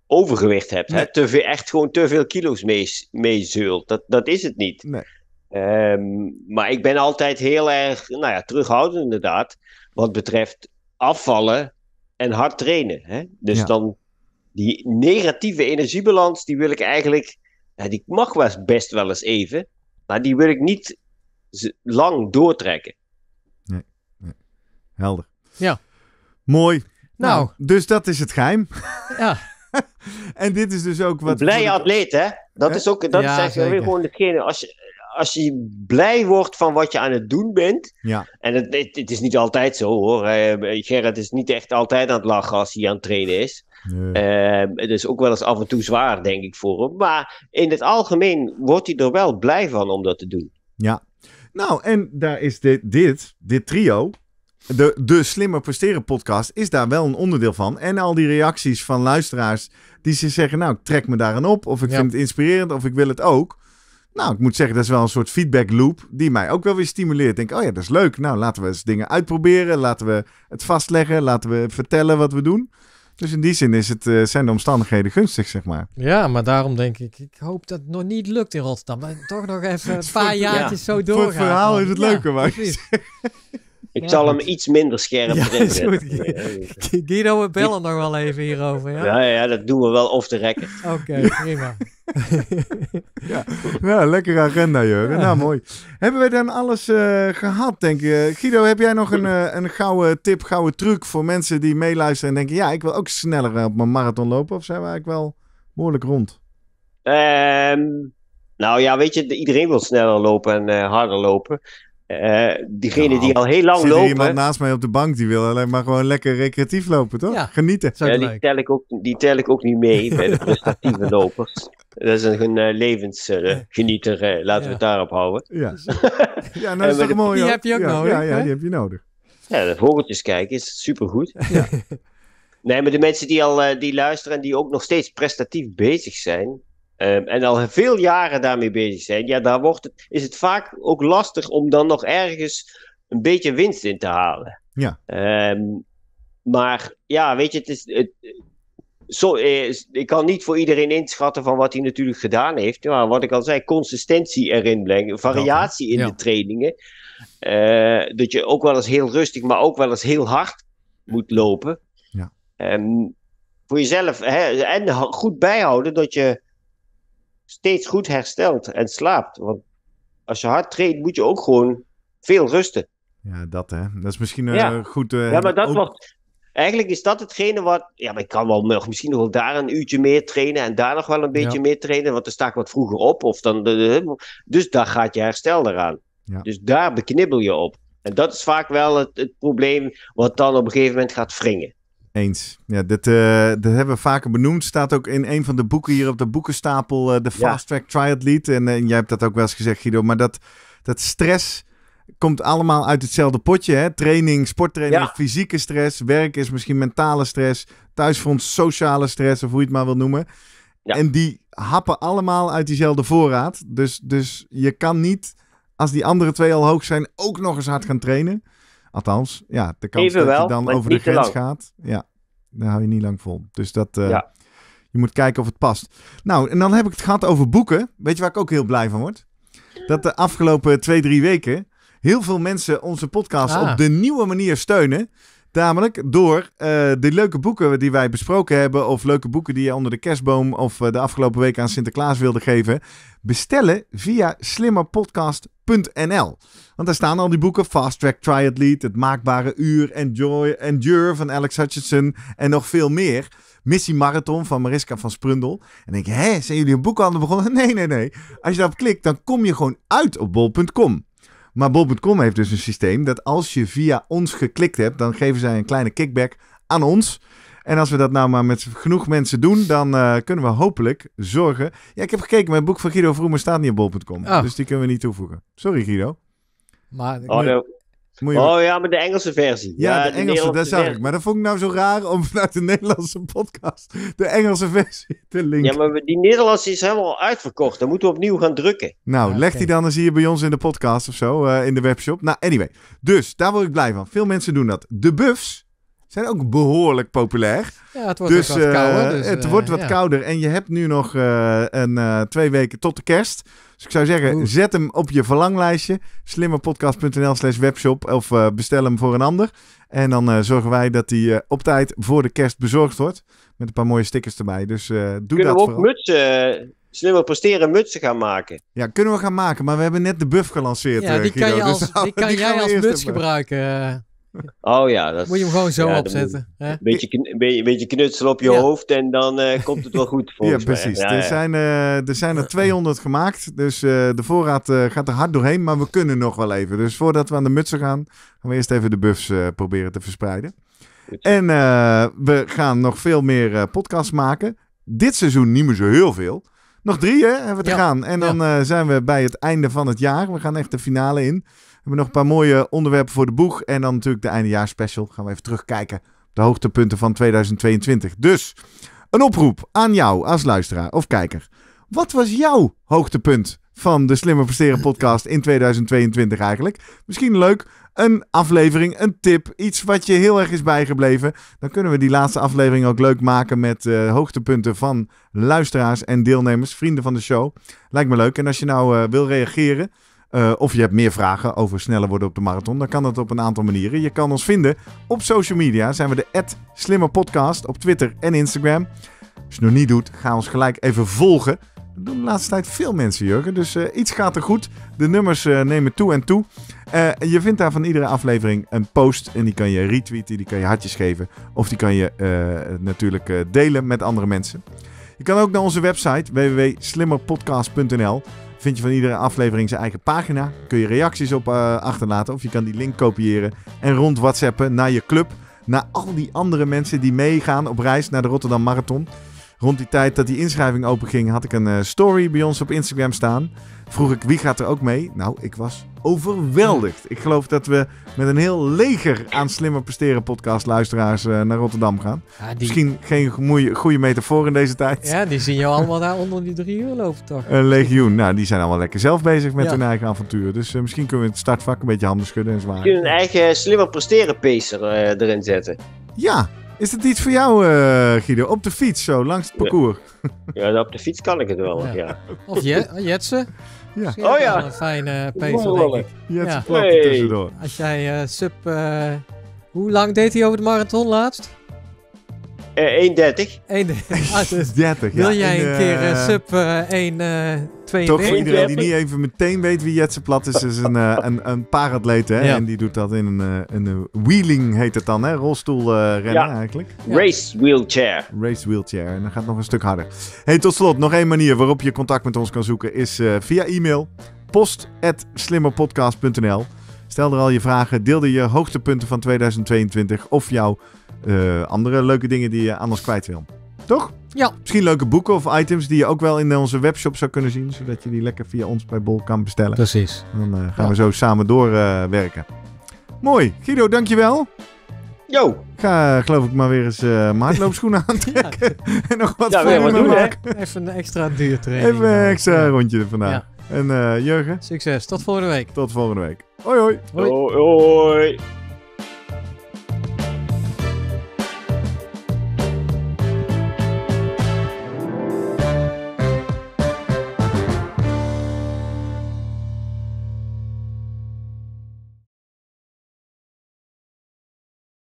overgewicht hebt. Hè? Te veel, echt gewoon te veel kilo's mee, mee Dat, dat is het niet. Nee. Ehm, maar ik ben altijd heel erg nou ja, terughoudend inderdaad. Wat betreft afvallen en hard trainen. Hè? Dus dan die negatieve energiebalans, die wil ik eigenlijk... Nou, die mag wel best wel eens even. Maar die wil ik niet lang doortrekken. Nee, Helder. Ja. Mooi. Nou. nou, dus dat is het geheim. Ja. (laughs) en dit is dus ook wat. Een atleet, hè? Dat is ook. Dat ja, is eigenlijk weer gewoon degene. Als je, als je blij wordt van wat je aan het doen bent. Ja. En het, het, is niet altijd zo hoor. Uh, Gerrit is niet echt altijd aan het lachen als hij aan het trainen is. Ehm, het is ook wel eens af en toe zwaar, denk ik, voor hem. Maar in het algemeen wordt hij er wel blij van om dat te doen. Ja. Nou, en daar is dit, dit, dit trio, de, de Slimmer Presteren podcast is daar wel een onderdeel van. En al die reacties van luisteraars die ze zeggen, nou, ik trek me daarin op. Of ik vind het inspirerend, of ik wil het ook. Nou, ik moet zeggen, dat is wel een soort feedback loop die mij ook wel weer stimuleert. Denk, oh ja, dat is leuk. Nou, laten we eens dingen uitproberen. Laten we het vastleggen. Laten we vertellen wat we doen. Dus in die zin is het, eh, zijn de omstandigheden gunstig, zeg maar. Ja, maar daarom denk ik, ik hoop dat het nog niet lukt in Rotterdam. maar toch nog even een (laughs) paar jaartjes zo doorgaan. Voor het verhaal is het leuker, ja, maar. (laughs) Ik zal hem iets minder scherp ja, Guido, we bellen nog wel even hierover. Ja? ja? Ja, dat doen we wel off the record. Oké, prima. (laughs) ja. (laughs) ja, lekkere agenda, Jurgen. Nou, mooi. Hebben we dan alles eh, gehad, denk je? Guido, heb jij nog een, eh, een gouden tip, gouden truc voor mensen die meeluisteren en denken... ja, ik wil ook sneller eh, op mijn marathon lopen? Of zijn we eigenlijk wel behoorlijk rond? Ehm, nou ja, weet je, iedereen wil sneller lopen en harder lopen. Uh, diegene nou, die al heel lang zit er iemand naast mij op de bank die wil alleen maar gewoon lekker recreatief lopen, toch? Genieten. die, tel ik ook, die tel ik ook niet mee bij de prestatieve (laughs) lopers. Dat is een, uh, levensgenieter, eh, laten we het daarop houden. Ja, (laughs) ja nou is toch mooi. Die heb je ook nodig. Ja, ja, die heb je nodig. Ja, de vogeltjes kijken is supergoed. Ja. nee, maar de mensen die al die luisteren en die ook nog steeds prestatief bezig zijn, Ehm, en al veel jaren daarmee bezig zijn, ja, daar wordt het, is het vaak ook lastig om dan nog ergens een beetje winst in te halen. Ja. Ehm, maar ja, weet je, het is, het, zo, ik kan niet voor iedereen inschatten van wat hij natuurlijk gedaan heeft. Maar wat ik al zei, consistentie erin brengen, variatie in de trainingen. Eh, dat je ook wel eens heel rustig, maar ook wel eens heel hard moet lopen. Ja. Um, voor jezelf hè, en goed bijhouden dat je steeds goed herstelt en slaapt. Want als je hard traint, moet je ook gewoon veel rusten. Ja, dat hè. Dat is misschien eh, goed. Uh, ja, maar dat ook... Eigenlijk is dat hetgene wat. Ja, maar ik kan wel misschien nog wel daar een uurtje meer trainen. En daar nog wel een beetje meer trainen. Want dan sta ik wat vroeger op. Of dan, dus daar gaat je herstel eraan. Dus daar beknibbel je op. En dat is vaak wel het, het probleem wat dan op een gegeven moment gaat wringen. Eens. Ja, dit, eh, dat hebben we vaker benoemd. Staat ook in een van de boeken hier op de boekenstapel, eh, de Fast Track Triathlete. En, en eh, jij hebt dat ook wel eens gezegd, Guido. Maar dat, dat stress komt allemaal uit hetzelfde potje. Hè? Training, sporttraining, fysieke stress. Werk is misschien mentale stress. Thuisfront, sociale stress, of hoe je het maar wil noemen. En die happen allemaal uit diezelfde voorraad. Dus, dus je kan niet, als die andere twee al hoog zijn, ook nog eens hard gaan trainen. Althans, ja, de kans dat wel, je dan over de grens gaat, ja, daar hou je niet lang vol. Dus dat, eh, je moet kijken of het past. Nou, en dan heb ik het gehad over boeken. Weet je waar ik ook heel blij van word? Dat de afgelopen twee, drie weken heel veel mensen onze podcast ah. op de nieuwe manier steunen. Namelijk door uh, eh, de leuke boeken die wij besproken hebben. Of leuke boeken die je onder de kerstboom of eh, de afgelopen week aan Sinterklaas wilde geven. Bestellen via slimmerpodcast.nl. Want daar staan al die boeken. Fast Track Triathlete, Het Maakbare Uur, Enjoy, Endure van Alex Hutchinson en nog veel meer. Missie Marathon van Mariska van Sprundel. En denk je, hè, zijn jullie een boekhandel begonnen? (laughs) Nee, nee, nee. Als je daarop klikt, dan kom je gewoon uit op bol.com. Maar bol.com heeft dus een systeem dat als je via ons geklikt hebt, dan geven zij een kleine kickback aan ons. En als we dat nou maar met genoeg mensen doen, dan eh, kunnen we hopelijk zorgen. Ja, ik heb gekeken, mijn boek van Guido Vroemer staat niet op bol.com. Ah. Dus die kunnen we niet toevoegen. Sorry, Guido. Maar oh, Oh ja, maar de Engelse versie. Ja, de, Engelse, dat zag ik. Maar dat vond ik nou zo raar om vanuit (laughs) de Nederlandse podcast de Engelse versie te linken. Ja, maar die Nederlandse is helemaal uitverkocht. Dan moeten we opnieuw gaan drukken. Nou, ja, leg die dan eens hier bij ons in de podcast of zo, eh, in de webshop. Nou, anyway. Dus, daar word ik blij van. Veel mensen doen dat. De Buffs zijn ook behoorlijk populair. Ja, het wordt dus, wat kouder. Eh, dus, het eh, wordt wat kouder. En je hebt nu nog eh, een, twee weken tot de kerst. Dus ik zou zeggen, zet hem op je verlanglijstje. Slimmerpodcast.nl slash webshop of bestel hem voor een ander. En dan zorgen wij dat hij op tijd voor de kerst bezorgd wordt. Met een paar mooie stickers erbij. Dus doe Kunnen dat Kunnen we ook vooral. mutsen zullen we presteren mutsen gaan maken. Ja, kunnen we gaan maken, maar we hebben net de buff gelanceerd. Ja, die kan, je dus (laughs) nou, jij als muts gebruiken. Oh ja, dat Moet je hem gewoon zo opzetten. Een, beetje knutsel knutselen op je hoofd en dan eh, komt het wel goed (laughs) volgens ja, precies. Eh, er, Zijn, er zijn er 200 gemaakt, dus eh, de voorraad gaat er hard doorheen, maar we kunnen nog wel even. Dus voordat we aan de mutsen gaan, gaan we eerst even de buffs proberen te verspreiden. En we gaan nog veel meer podcasts maken. Dit seizoen niet meer zo heel veel. Nog drie hè, hebben we te gaan. En dan zijn we bij het einde van het jaar. We gaan echt de finale in hebben nog een paar mooie onderwerpen voor de boeg. En dan natuurlijk de eindejaarspecial. Gaan we even terugkijken de hoogtepunten van 2022. Dus een oproep aan jou als luisteraar of kijker. Wat was jouw hoogtepunt van de Slimmer Presteren podcast in 2022 eigenlijk? Misschien leuk, een aflevering, een tip, iets wat je heel erg is bijgebleven. Dan kunnen we die laatste aflevering ook leuk maken met uh, hoogtepunten van luisteraars en deelnemers, vrienden van de show. Lijkt me leuk. En als je nou eh, wil reageren, eh, of je hebt meer vragen over sneller worden op de marathon, dan kan dat op een aantal manieren. Je kan ons vinden op social media. Zijn we de @slimmerpodcast op Twitter en Instagram. Als je het nog niet doet, ga ons gelijk even volgen. Dat doen de laatste tijd veel mensen, Jurgen. Dus eh, iets gaat er goed. De nummers eh, nemen toe en toe. je vindt daar van iedere aflevering een post. En die kan je retweeten, die kan je hartjes geven. Of die kan je natuurlijk delen met andere mensen. Je kan ook naar onze website www.slimmerpodcast.nl. Vind je van iedere aflevering zijn eigen pagina. Kun je reacties op eh, achterlaten. Of je kan die link kopiëren en rond WhatsAppen naar je club. Naar al die andere mensen die meegaan op reis naar de Rotterdam Marathon. Rond die tijd dat die inschrijving openging, had ik een eh, story bij ons op Instagram staan. Vroeg ik wie gaat er ook mee? Nou, ik was overweldigd. Ik geloof dat we met een heel leger aan slimme presteren podcast luisteraars eh, naar Rotterdam gaan. Misschien geen goede, goede metafoor in deze tijd. Ja, die zien jou allemaal daar onder die drie uur lopen toch? (laughs) Een legioen. Nou, die zijn allemaal lekker zelf bezig met hun eigen avontuur. Dus eh, misschien kunnen we het startvak een beetje handen schudden en zwaaien. Kunnen een eigen slimmer presteren pacer eh, erin zetten. Ja, is het iets voor jou, Guido? Op de fiets, zo, langs het parcours. Ja, op de fiets kan ik het wel, ja. Of je Jetsen? Ja. oh ja. Een fijne pezel, denk ik. Je hebt ja. tussendoor. Als jij eh, sub... Eh, hoe lang deed hij over de marathon laatst? 1,30. Eh, 1,30. (laughs) Wil jij een keer eh, eh, sub 1... Toch voor iedereen die niet even meteen weet wie Jetse Plat is, is een, uh, een, een paratleet. Hè? En die doet dat in een, een wheeling, heet het dan, hè? rolstoelrennen uh, eigenlijk. Ja. Race wheelchair. Race wheelchair. En dan gaat het nog een stuk harder. Hey, tot slot, nog één manier waarop je contact met ons kan zoeken is via e-mail. post.slimmerpodcast.nl Stel er al je vragen, deel je hoogtepunten van 2022 of jouw eh, andere leuke dingen die je anders kwijt wil. Toch? Ja. Misschien leuke boeken of items die je ook wel in onze webshop zou kunnen zien. Zodat je die lekker via ons bij Bol kan bestellen. Precies. dan eh, gaan we zo samen doorwerken. Eh, Mooi. Guido, dankjewel. Yo. Ik ga geloof ik maar weer eens uh, maatloopschoenen (laughs) aantrekken. (laughs) en nog wat ja, wat maken. Even een extra training. Even een extra rondje vandaag. En Jurgen? Succes. Tot volgende week. Tot volgende week. Hoi hoi. Hoi. hoi.